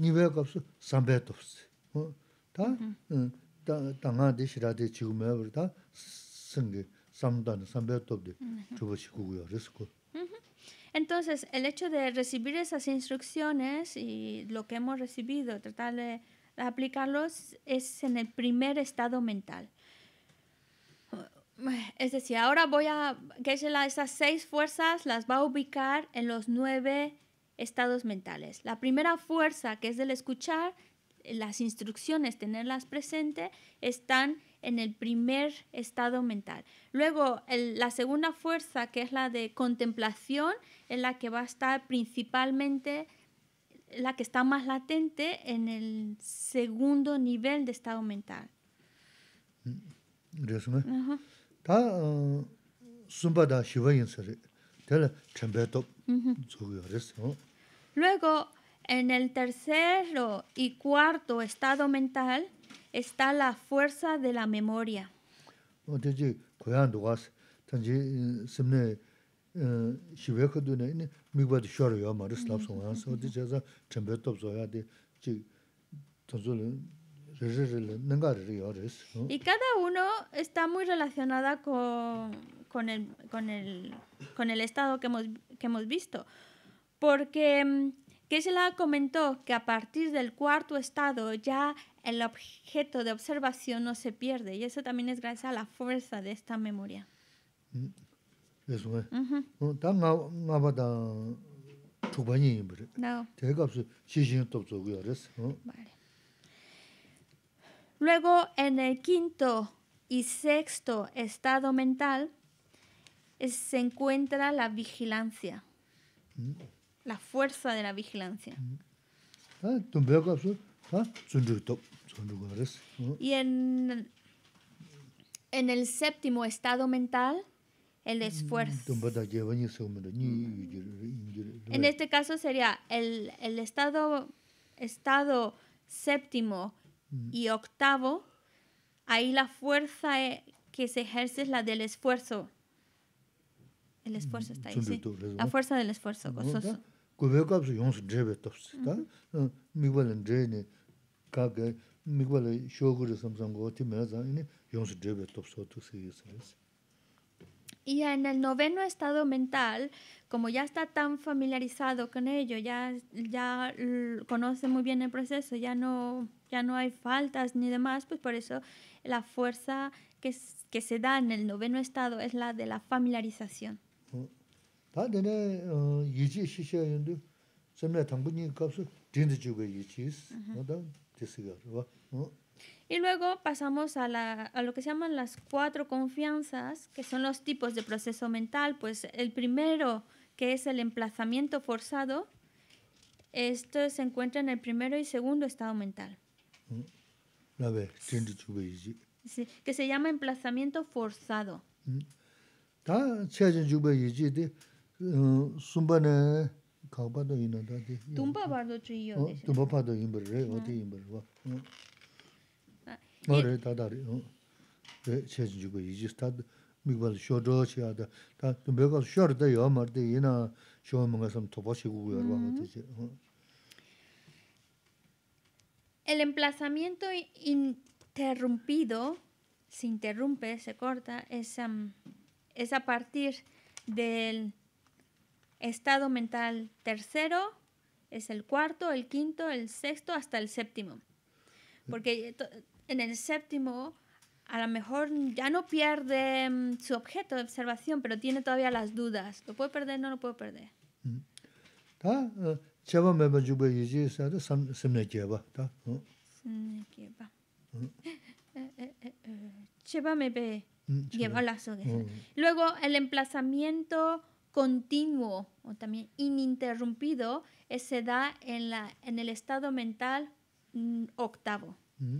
de Entonces, el hecho de recibir esas instrucciones y lo que hemos recibido, tratar de aplicarlos es en el primer estado mental. Es decir, ahora voy a, esas seis fuerzas las va a ubicar en los nueve estados mentales. La primera fuerza, que es del escuchar, las instrucciones, tenerlas presente, están en el primer estado mental. Luego, la segunda fuerza, que es la de contemplación, es la que va a estar principalmente la que está más latente en el segundo nivel de estado mental. Mm. Uh, oh. Luego, en el tercero y cuarto estado mental está la fuerza de la memoria. Oh, y cada uno está muy relacionada con, con, el, con, el, con el estado que hemos, que hemos visto porque mm, la comentó que a partir del cuarto estado ya el objeto de observación no se pierde y eso también es gracias a la fuerza de esta memoria. Mm, eso es ¿no? No, también a a partir de tuve niembro, te hago sus círculos todos los días, Vale. Luego en el quinto y sexto estado mental se encuentra la vigilancia, mm. la fuerza de la vigilancia. Ah, tú me hago sus ah, son los top, Y en en el séptimo estado mental el esfuerzo. En este caso sería el, el estado, estado séptimo y octavo, ahí la fuerza que se ejerce es la del esfuerzo. El esfuerzo está ahí, ¿sí? La fuerza del esfuerzo y en el noveno estado mental, como ya está tan familiarizado con ello, ya, ya conoce muy bien el proceso, ya no, ya no hay faltas ni demás, pues por eso la fuerza que, que se da en el noveno estado es la de la familiarización. Y luego pasamos a, la, a, lo que se llaman las cuatro confianzas, que son los tipos de proceso mental. Pues el primero, que es el emplazamiento forzado, esto se encuentra en el primero y segundo estado mental. Mm. A ver, sí, que se llama emplazamiento forzado. Mm. Tumba el emplazamiento interrumpido, se interrumpe, se corta, es, es a partir del estado mental tercero, es el cuarto, el quinto, el sexto, hasta el séptimo. Eh. Porque en el séptimo a lo mejor ya no pierde mm, su objeto de observación, pero tiene todavía las dudas. ¿Lo puede perder? No lo puedo perder. Mm. Luego el emplazamiento continuo o también ininterrumpido eh, se da en, la, en el estado mental mm, octavo. Mm.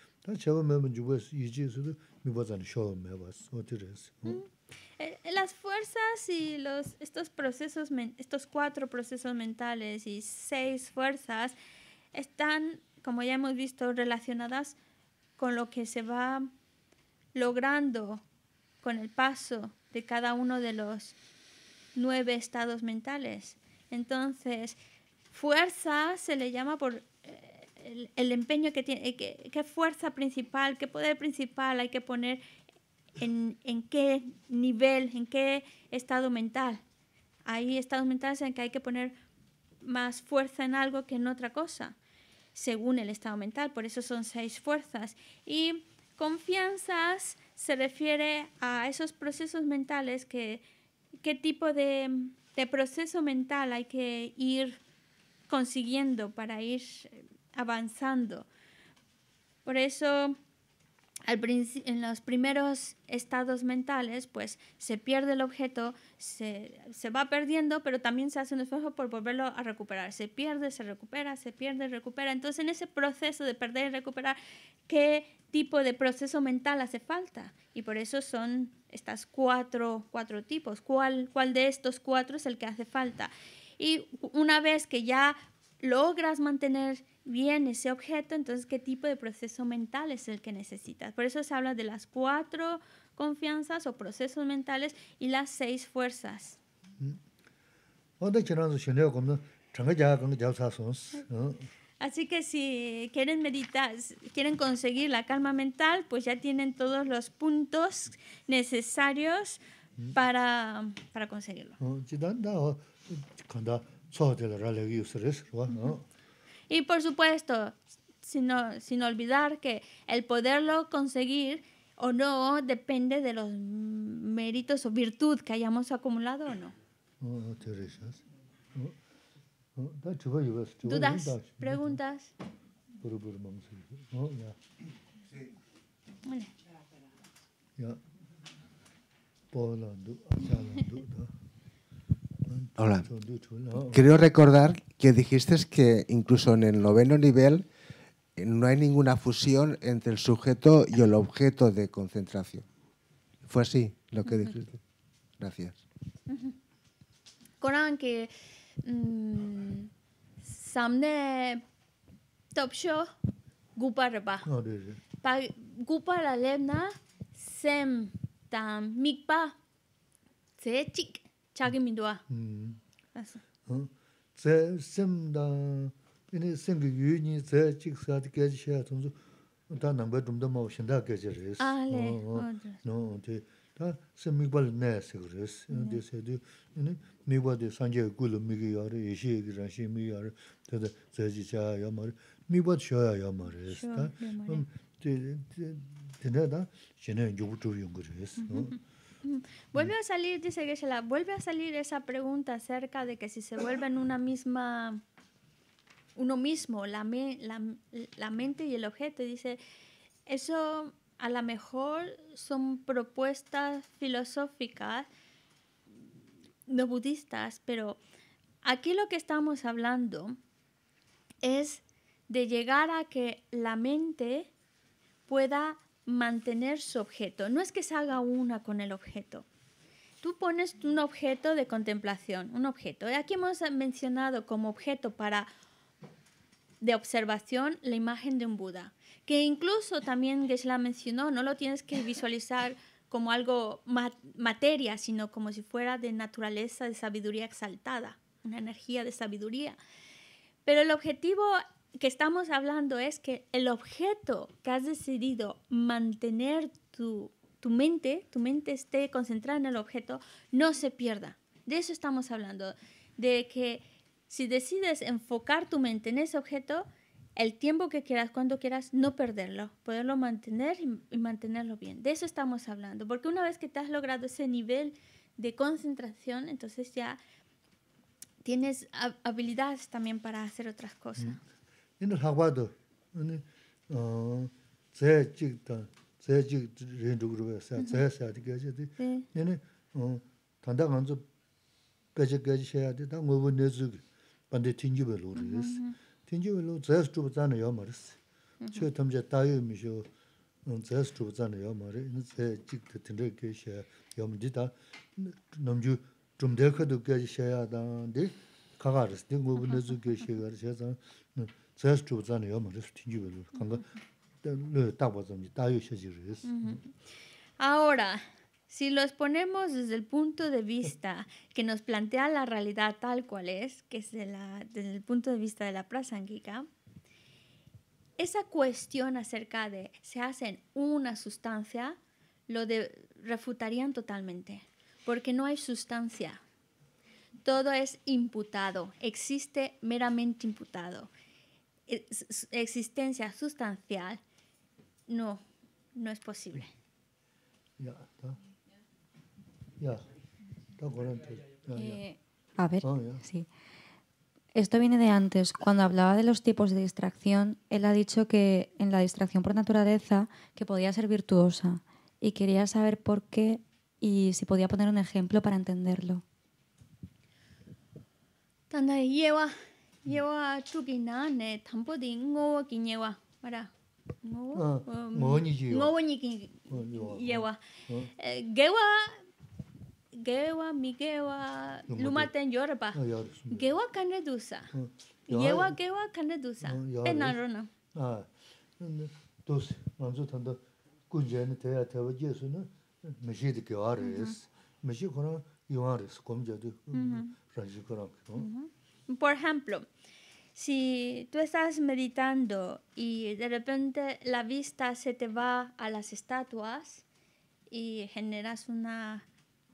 E, las fuerzas y los estos procesos estos cuatro procesos mentales y seis fuerzas están como ya hemos visto relacionadas con lo que se va logrando con el paso de cada uno de los nueve estados mentales. Entonces, fuerza se le llama por eh, el, empeño que tiene, eh, qué, fuerza principal, qué poder principal hay que poner en, qué nivel, en qué estado mental. Hay estados mentales en que hay que poner más fuerza en algo que en otra cosa, según el estado mental. Por eso son seis fuerzas. Y confianzas se refiere a esos procesos mentales que qué tipo de, de proceso mental hay que ir consiguiendo para ir avanzando. Por eso, al en los primeros estados mentales, pues se pierde el objeto, se, se, va perdiendo, pero también se hace un esfuerzo por volverlo a recuperar. Se pierde, se recupera, se pierde, recupera. Entonces, en ese proceso de perder y recuperar, ¿qué tipo de proceso mental hace falta? Y por eso son estas cuatro, cuatro tipos. ¿Cuál, ¿Cuál de estos cuatro es el que hace falta? Y una vez que ya logras mantener bien ese objeto, entonces qué tipo de proceso mental es el que necesitas. Por eso se habla de las cuatro confianzas o procesos mentales y las seis fuerzas. Mm. Así que si quieren meditar, quieren conseguir la calma mental, pues ya tienen todos los puntos necesarios mm. para, para conseguirlo. Y por supuesto, sin, sin olvidar que el poderlo conseguir o no depende de los méritos o virtud que hayamos acumulado o no. Oh, oh, oh, ¿Dudas? ¿Preguntas? Hola. quiero recordar que dijiste que incluso en el noveno nivel eh, no hay ninguna fusión entre el sujeto y el objeto de concentración. Fue así lo que dijiste. Gracias. Coran que mm, samne topsho repa. Pa la lemna sem tam mikpa se chagi minduwa. Tse sem dan, ini sem ki yu ni tse chik saad gaji shaya tunzu, ta nangba dumda mawa shinda gaji res. Ah, le. No, te, ta sem mikba li naya sik res. De se de, ini mikba de sanjaya gulu miki yari, ishi yagi ranshi miki Vuelve a salir, dice se vuelve a salir esa pregunta acerca de que si se vuelven una misma, uno mismo, la, la, la mente y el objeto. Dice, eso a lo mejor son propuestas filosóficas no budistas, pero aquí lo que estamos hablando es de llegar a que la mente pueda mantener su objeto. No es que se haga una con el objeto. Tú pones un objeto de contemplación, un objeto. Aquí hemos mencionado como objeto para de observación la imagen de un Buda, que incluso también Geshe-la mencionó, no lo tienes que visualizar como algo materia, sino como si fuera de naturaleza de sabiduría exaltada, una energía de sabiduría. Pero el objetivo que estamos hablando es que el objeto que has decidido mantener tu, tu mente, tu mente esté concentrada en el objeto, no se pierda. De eso estamos hablando, de que si decides enfocar tu mente en ese objeto, el tiempo que quieras, cuando quieras, no perderlo, poderlo mantener y, mantenerlo bien. De eso estamos hablando, porque una vez que te has logrado ese nivel de concentración, entonces ya tienes habilidades también para hacer otras cosas. 이는 학바도 아니 어제 찍다 제직 렌드그룹 회사 제사 되게지 얘는 어 단다 간주 배제 배제 해야 되다 뭐 내주 반대 튕기벌 오르스 튕기벌로 제스트 부자는 요 말스 최 탐제 따유미쇼 제스트 부자는 요 말에 이는 제직 듣는데 계셔 염디다 넘주 좀 될까도 계셔야 다데 가가르스 네 뭐부 내주 계셔 Ahora, si los ponemos desde el punto de vista que nos plantea la realidad tal cual es, que es desde el punto de vista de la prasangika, esa cuestión acerca de se hacen una sustancia, lo refutarían totalmente, porque no hay sustancia. Todo es imputado, existe meramente imputado existencia sustancial, no, no es posible. Esto viene de antes. Cuando hablaba de los tipos de distracción, él ha dicho que en la distracción por naturaleza que podía ser virtuosa y quería saber por qué y si podía poner un ejemplo para entenderlo. lleva yewa chuki naa ne thampo di ngowa ki nyewa, mara? ngowa? ngowa ni ki yewa gewa gewa, mi gewa, luma ten yorba gewa kanre dusa yewa gewa kanre dusa, pe naa rona dusi, manzu tanda teya jesu na meshi di meshi kora yuwa komja di kora Por ejemplo, si tú estás meditando y de repente la vista se te va a las estatuas y generas una,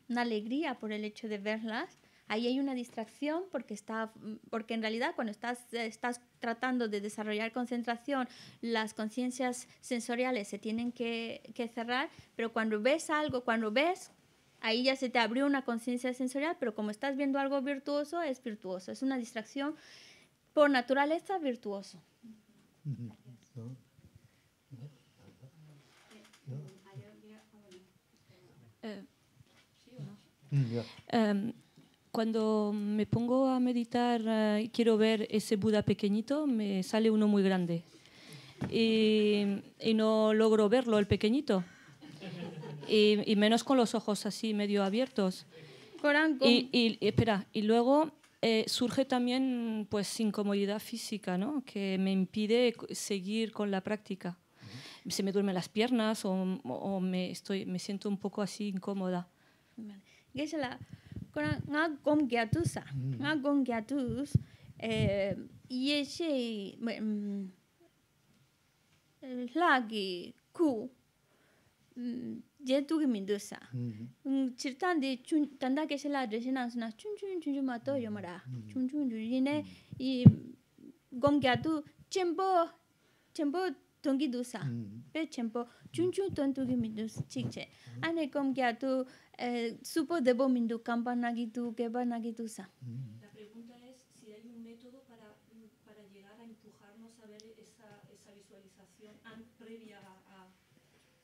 una alegría por el hecho de verlas, ahí hay una distracción porque está porque en realidad cuando estás estás tratando de desarrollar concentración las conciencias sensoriales se tienen que, que, cerrar pero cuando ves algo cuando ves ahí ya se te abrió una conciencia sensorial, pero como estás viendo algo virtuoso, es virtuoso, es una distracción por naturaleza virtuoso. Em, cuando me pongo a meditar eh, y quiero ver ese Buda pequeñito, me sale uno muy grande y no logro verlo, el pequeñito y, menos con los ojos así medio abiertos. Y, espera, y luego eh, surge también pues incomodidad física, ¿no? Que me impide seguir con la práctica. Se me duermen las piernas o, me, estoy, me siento un poco así incómoda. 제 두기 민도사 음 치르탄데 춘 단다케샬라 드시나스나 춘춘 춘춘 마토 요마라 춘춘 줄리네 이 곰갸두 쳔보 쳔보 동기두사 페 쳔보 춘춘 던두기 민두스 치체 아니 곰갸두 에 수포 데보 민도 캄바나기두 게바나기두사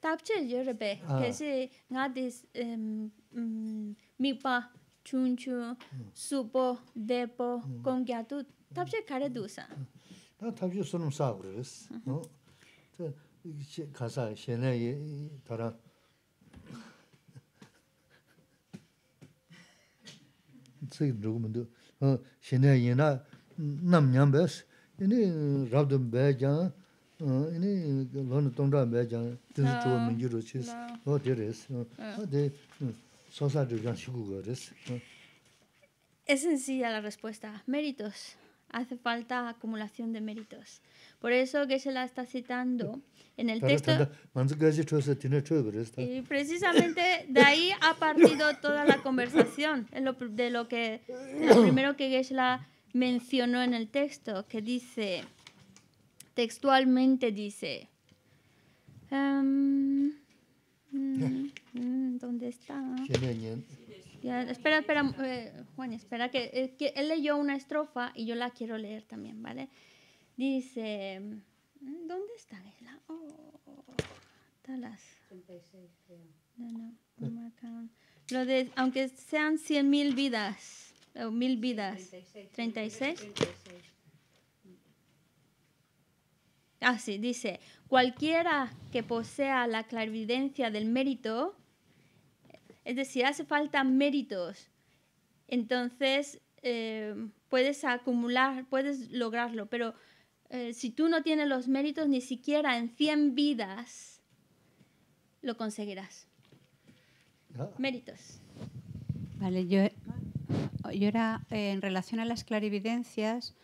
답체 여러베 계시 나디 음 미파 춘춘 수보 데포 공갸투 답체 가레두사 나 답체 손음 사 그러스 어 이제 가사 신에 따라 지금 누구면도 어 신에 이나 남냠베스 이니 Es sencilla la respuesta, méritos. Hace falta acumulación de méritos. Por eso que se la está citando en el texto. Y precisamente de ahí ha partido toda la conversación, de lo que lo primero que Geshe-la mencionó en el texto, que dice, textualmente dice, um, ¿dónde está? Ya, espera, espera, eh, Juan, espera, eh, que, él leyó una estrofa y yo la quiero leer también, ¿vale? Dice, em, ¿dónde está la? Oh, talas. 36, no, no, no Lo de, aunque sean 100.000 vidas, o mil vidas. 36. 36. Ah, sí, dice, cualquiera que posea la clarividencia del mérito, es decir, hace falta méritos, entonces eh, puedes acumular, puedes lograrlo, pero eh, si tú no tienes los méritos, ni siquiera en 100 vidas lo conseguirás. Méritos. Vale, yo, era en relación a las clarividencias.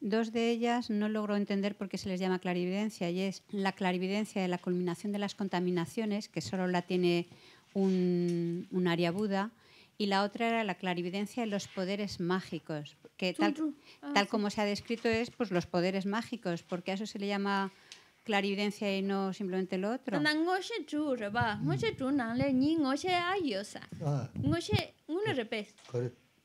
Dos de ellas no logro entender por qué se les llama clarividencia y es la clarividencia de la culminación de las contaminaciones, que solo la tiene un, un Buda. y la otra era la clarividencia de los poderes mágicos, que tal, ah, tal como se ha descrito es pues los poderes mágicos, porque a eso se le llama clarividencia y no simplemente lo otro.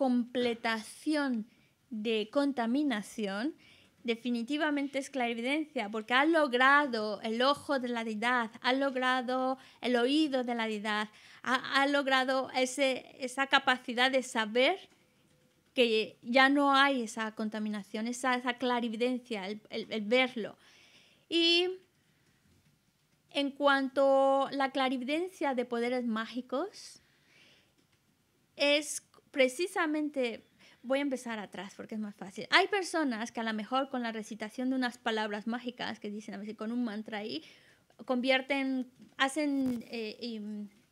completación de contaminación, definitivamente es clarividencia, porque ha logrado el ojo de la deidad, ha logrado el oído de la deidad, ha, logrado ese, esa capacidad de saber que ya no hay esa contaminación, esa, esa clarividencia, el, verlo. Y en cuanto a la clarividencia de poderes mágicos, es precisamente voy a empezar atrás porque es más fácil. Hay personas que a lo mejor con la recitación de unas palabras mágicas que dicen a veces con un mantra ahí, convierten, hacen eh,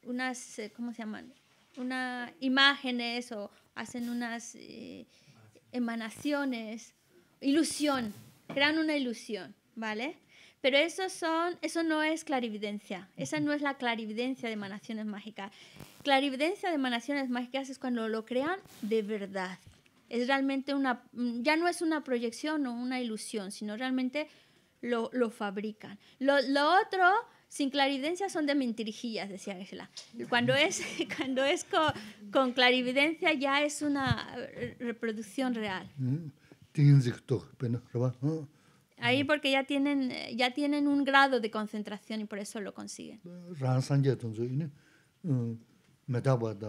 unas, eh, ¿cómo se llaman? Unas imágenes o hacen unas eh, emanaciones, ilusión, crean una ilusión, ¿vale? Pero son, eso no es clarividencia, esa no es la clarividencia de emanaciones mágicas clarividencia de emanaciones mágicas es cuando lo crean de verdad. Es realmente una, ya no es una proyección o una ilusión, sino realmente lo, lo fabrican. Lo, otro, sin clarividencia, son de mentirijillas, decía Ángela. Cuando es, cuando es con, clarividencia ya es una reproducción real. Mm. Ahí porque ya tienen, ya tienen un grado de concentración y por eso lo consiguen estamos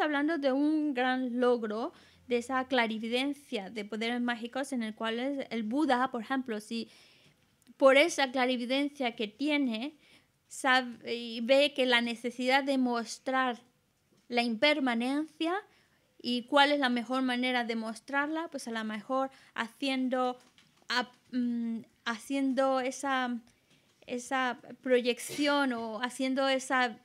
hablando de un gran logro de esa clarividencia de poderes mágicos en el cual el Buda por ejemplo si por esa clarividencia que tiene sabe ve que la necesidad de mostrar la impermanencia ¿Y cuál es la mejor manera de mostrarla? Pues a lo mejor haciendo, mm, haciendo esa, esa proyección o haciendo esa,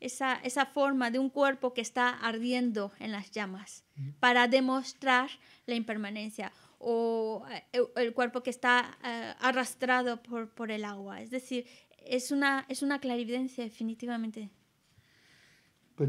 esa, esa, forma de un cuerpo que está ardiendo en las llamas para demostrar la impermanencia o eh, el, cuerpo que está eh, arrastrado por, por, el agua. Es decir, es una, es una clarividencia definitivamente. Pues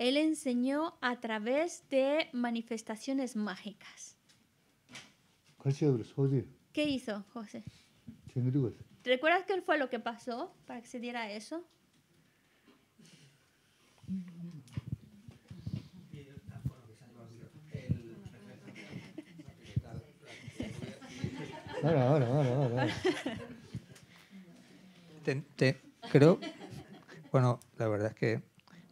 Él enseñó a través de manifestaciones mágicas. ¿Qué hizo José? ¿Recuerdas qué fue lo que pasó para que se diera eso? creo, bueno, la verdad es que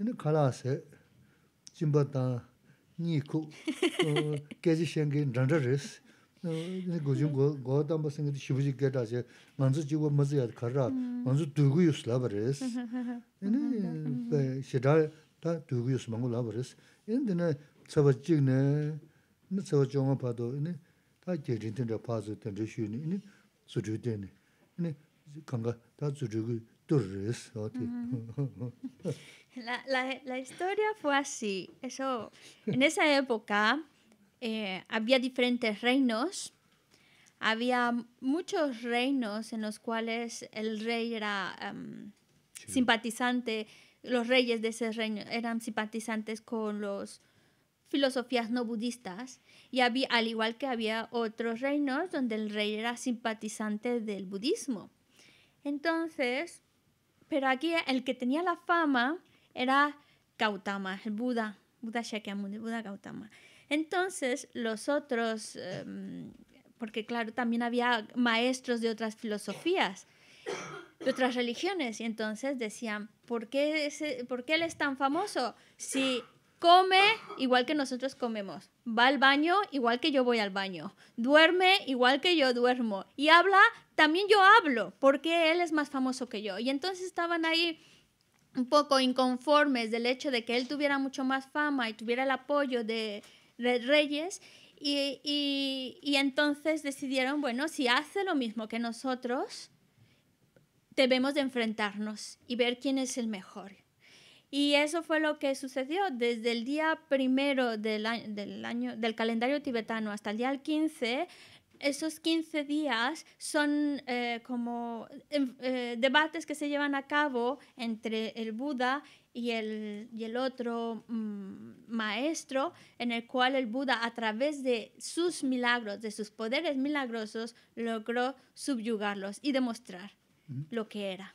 Yini kalaa se, jimba taa nyi ku, uh, kezi shengi ndanda res. Yini uh, gujim goa dhamba singi di shibuji geta se, manzu jiwa mazi yad karaa, hmm. manzu dugu yus laba res. Yini shidaa taa dugu yus mangu laba res. Yini dina tsaba yini tsaba yini taa yini Yini kanga taa La, historia fue así. Eso, en esa época eh, había diferentes reinos. Había muchos reinos en los cuales el rey era em, simpatizante, los reyes de ese reino eran simpatizantes con las filosofías no budistas. Y había, al igual que había otros reinos donde el rey era simpatizante del budismo. Entonces, pero aquí el que tenía la fama era Gautama, el Buda, Buda Shakyamuni, Buda Gautama. Entonces, los otros, em, porque claro, también había maestros de otras filosofías, de otras religiones, y entonces decían, ¿por qué, ¿por qué él es tan famoso? Si come igual que nosotros comemos, va al baño igual que yo voy al baño, duerme igual que yo duermo y habla también yo hablo, porque él es más famoso que yo. Y entonces estaban ahí un poco inconformes del hecho de que él tuviera mucho más fama y tuviera el apoyo de, Reyes. Y, entonces decidieron, bueno, si hace lo mismo que nosotros, debemos de enfrentarnos y ver quién es el mejor. Y eso fue lo que sucedió desde el día primero del año, del, del calendario tibetano hasta el día 15 esos 15 días son eh, como em, eh, debates que se llevan a cabo entre el Buda y el, otro mm, maestro, en el cual el Buda a través de sus milagros, de sus poderes milagrosos, logró subyugarlos y demostrar mm-hmm. lo que era.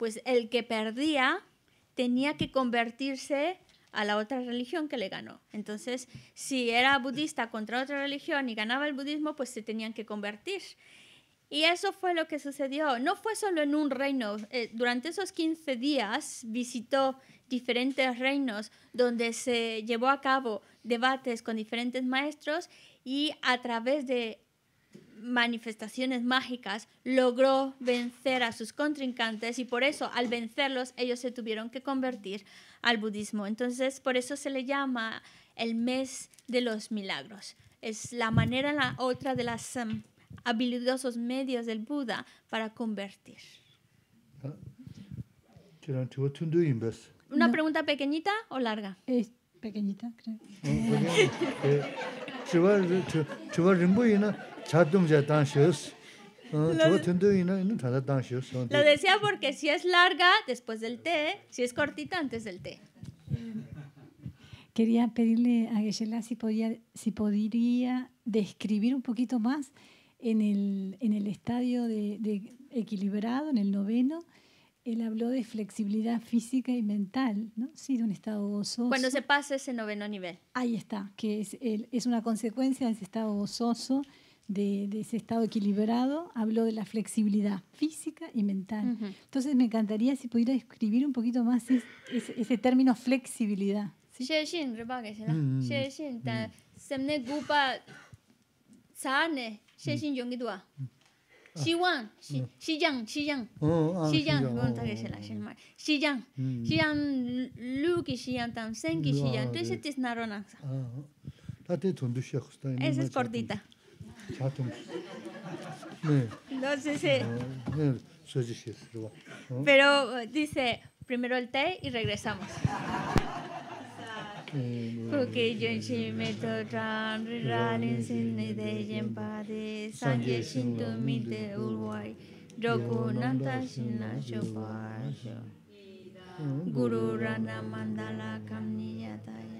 pues el que perdía tenía que convertirse a la otra religión que le ganó. Entonces, si era budista contra otra religión y ganaba el budismo, pues se tenían que convertir. Y eso fue lo que sucedió. No fue solo en un reino. Eh, durante esos 15 días visitó diferentes reinos donde se llevó a cabo debates con diferentes maestros y a través de manifestaciones mágicas, logró vencer a sus contrincantes y por eso al vencerlos ellos se tuvieron que convertir al budismo. Entonces por eso se le llama el mes de los milagros. Es la manera, la otra de las habilidosos medios del Buda para convertir. ¿Una pregunta pequeñita o larga? pequeñita, creo. Ah, Lo decía porque si es larga, después del té, si es cortita, antes del té. Quería pedirle a geshe si, podía, si podría describir un poquito más en el, en el estadio de, equilibrado, en el noveno, él habló de flexibilidad física y mental, ¿no? Sí, de un estado gozoso. Cuando se pasa ese noveno nivel. Ahí está, que es, es una consecuencia de ese estado gozoso de, ese estado equilibrado, habló de la flexibilidad física y mental. Entonces me encantaría si pudiera describir un poquito más ese término flexibilidad. esa es cortita 자동. 네. pero dice primero el té y regresamos. Porque yo en totran riralin sin yen padre, San sin tumite Uruguay, roku nanta sinna guru rana mandala kamniyataya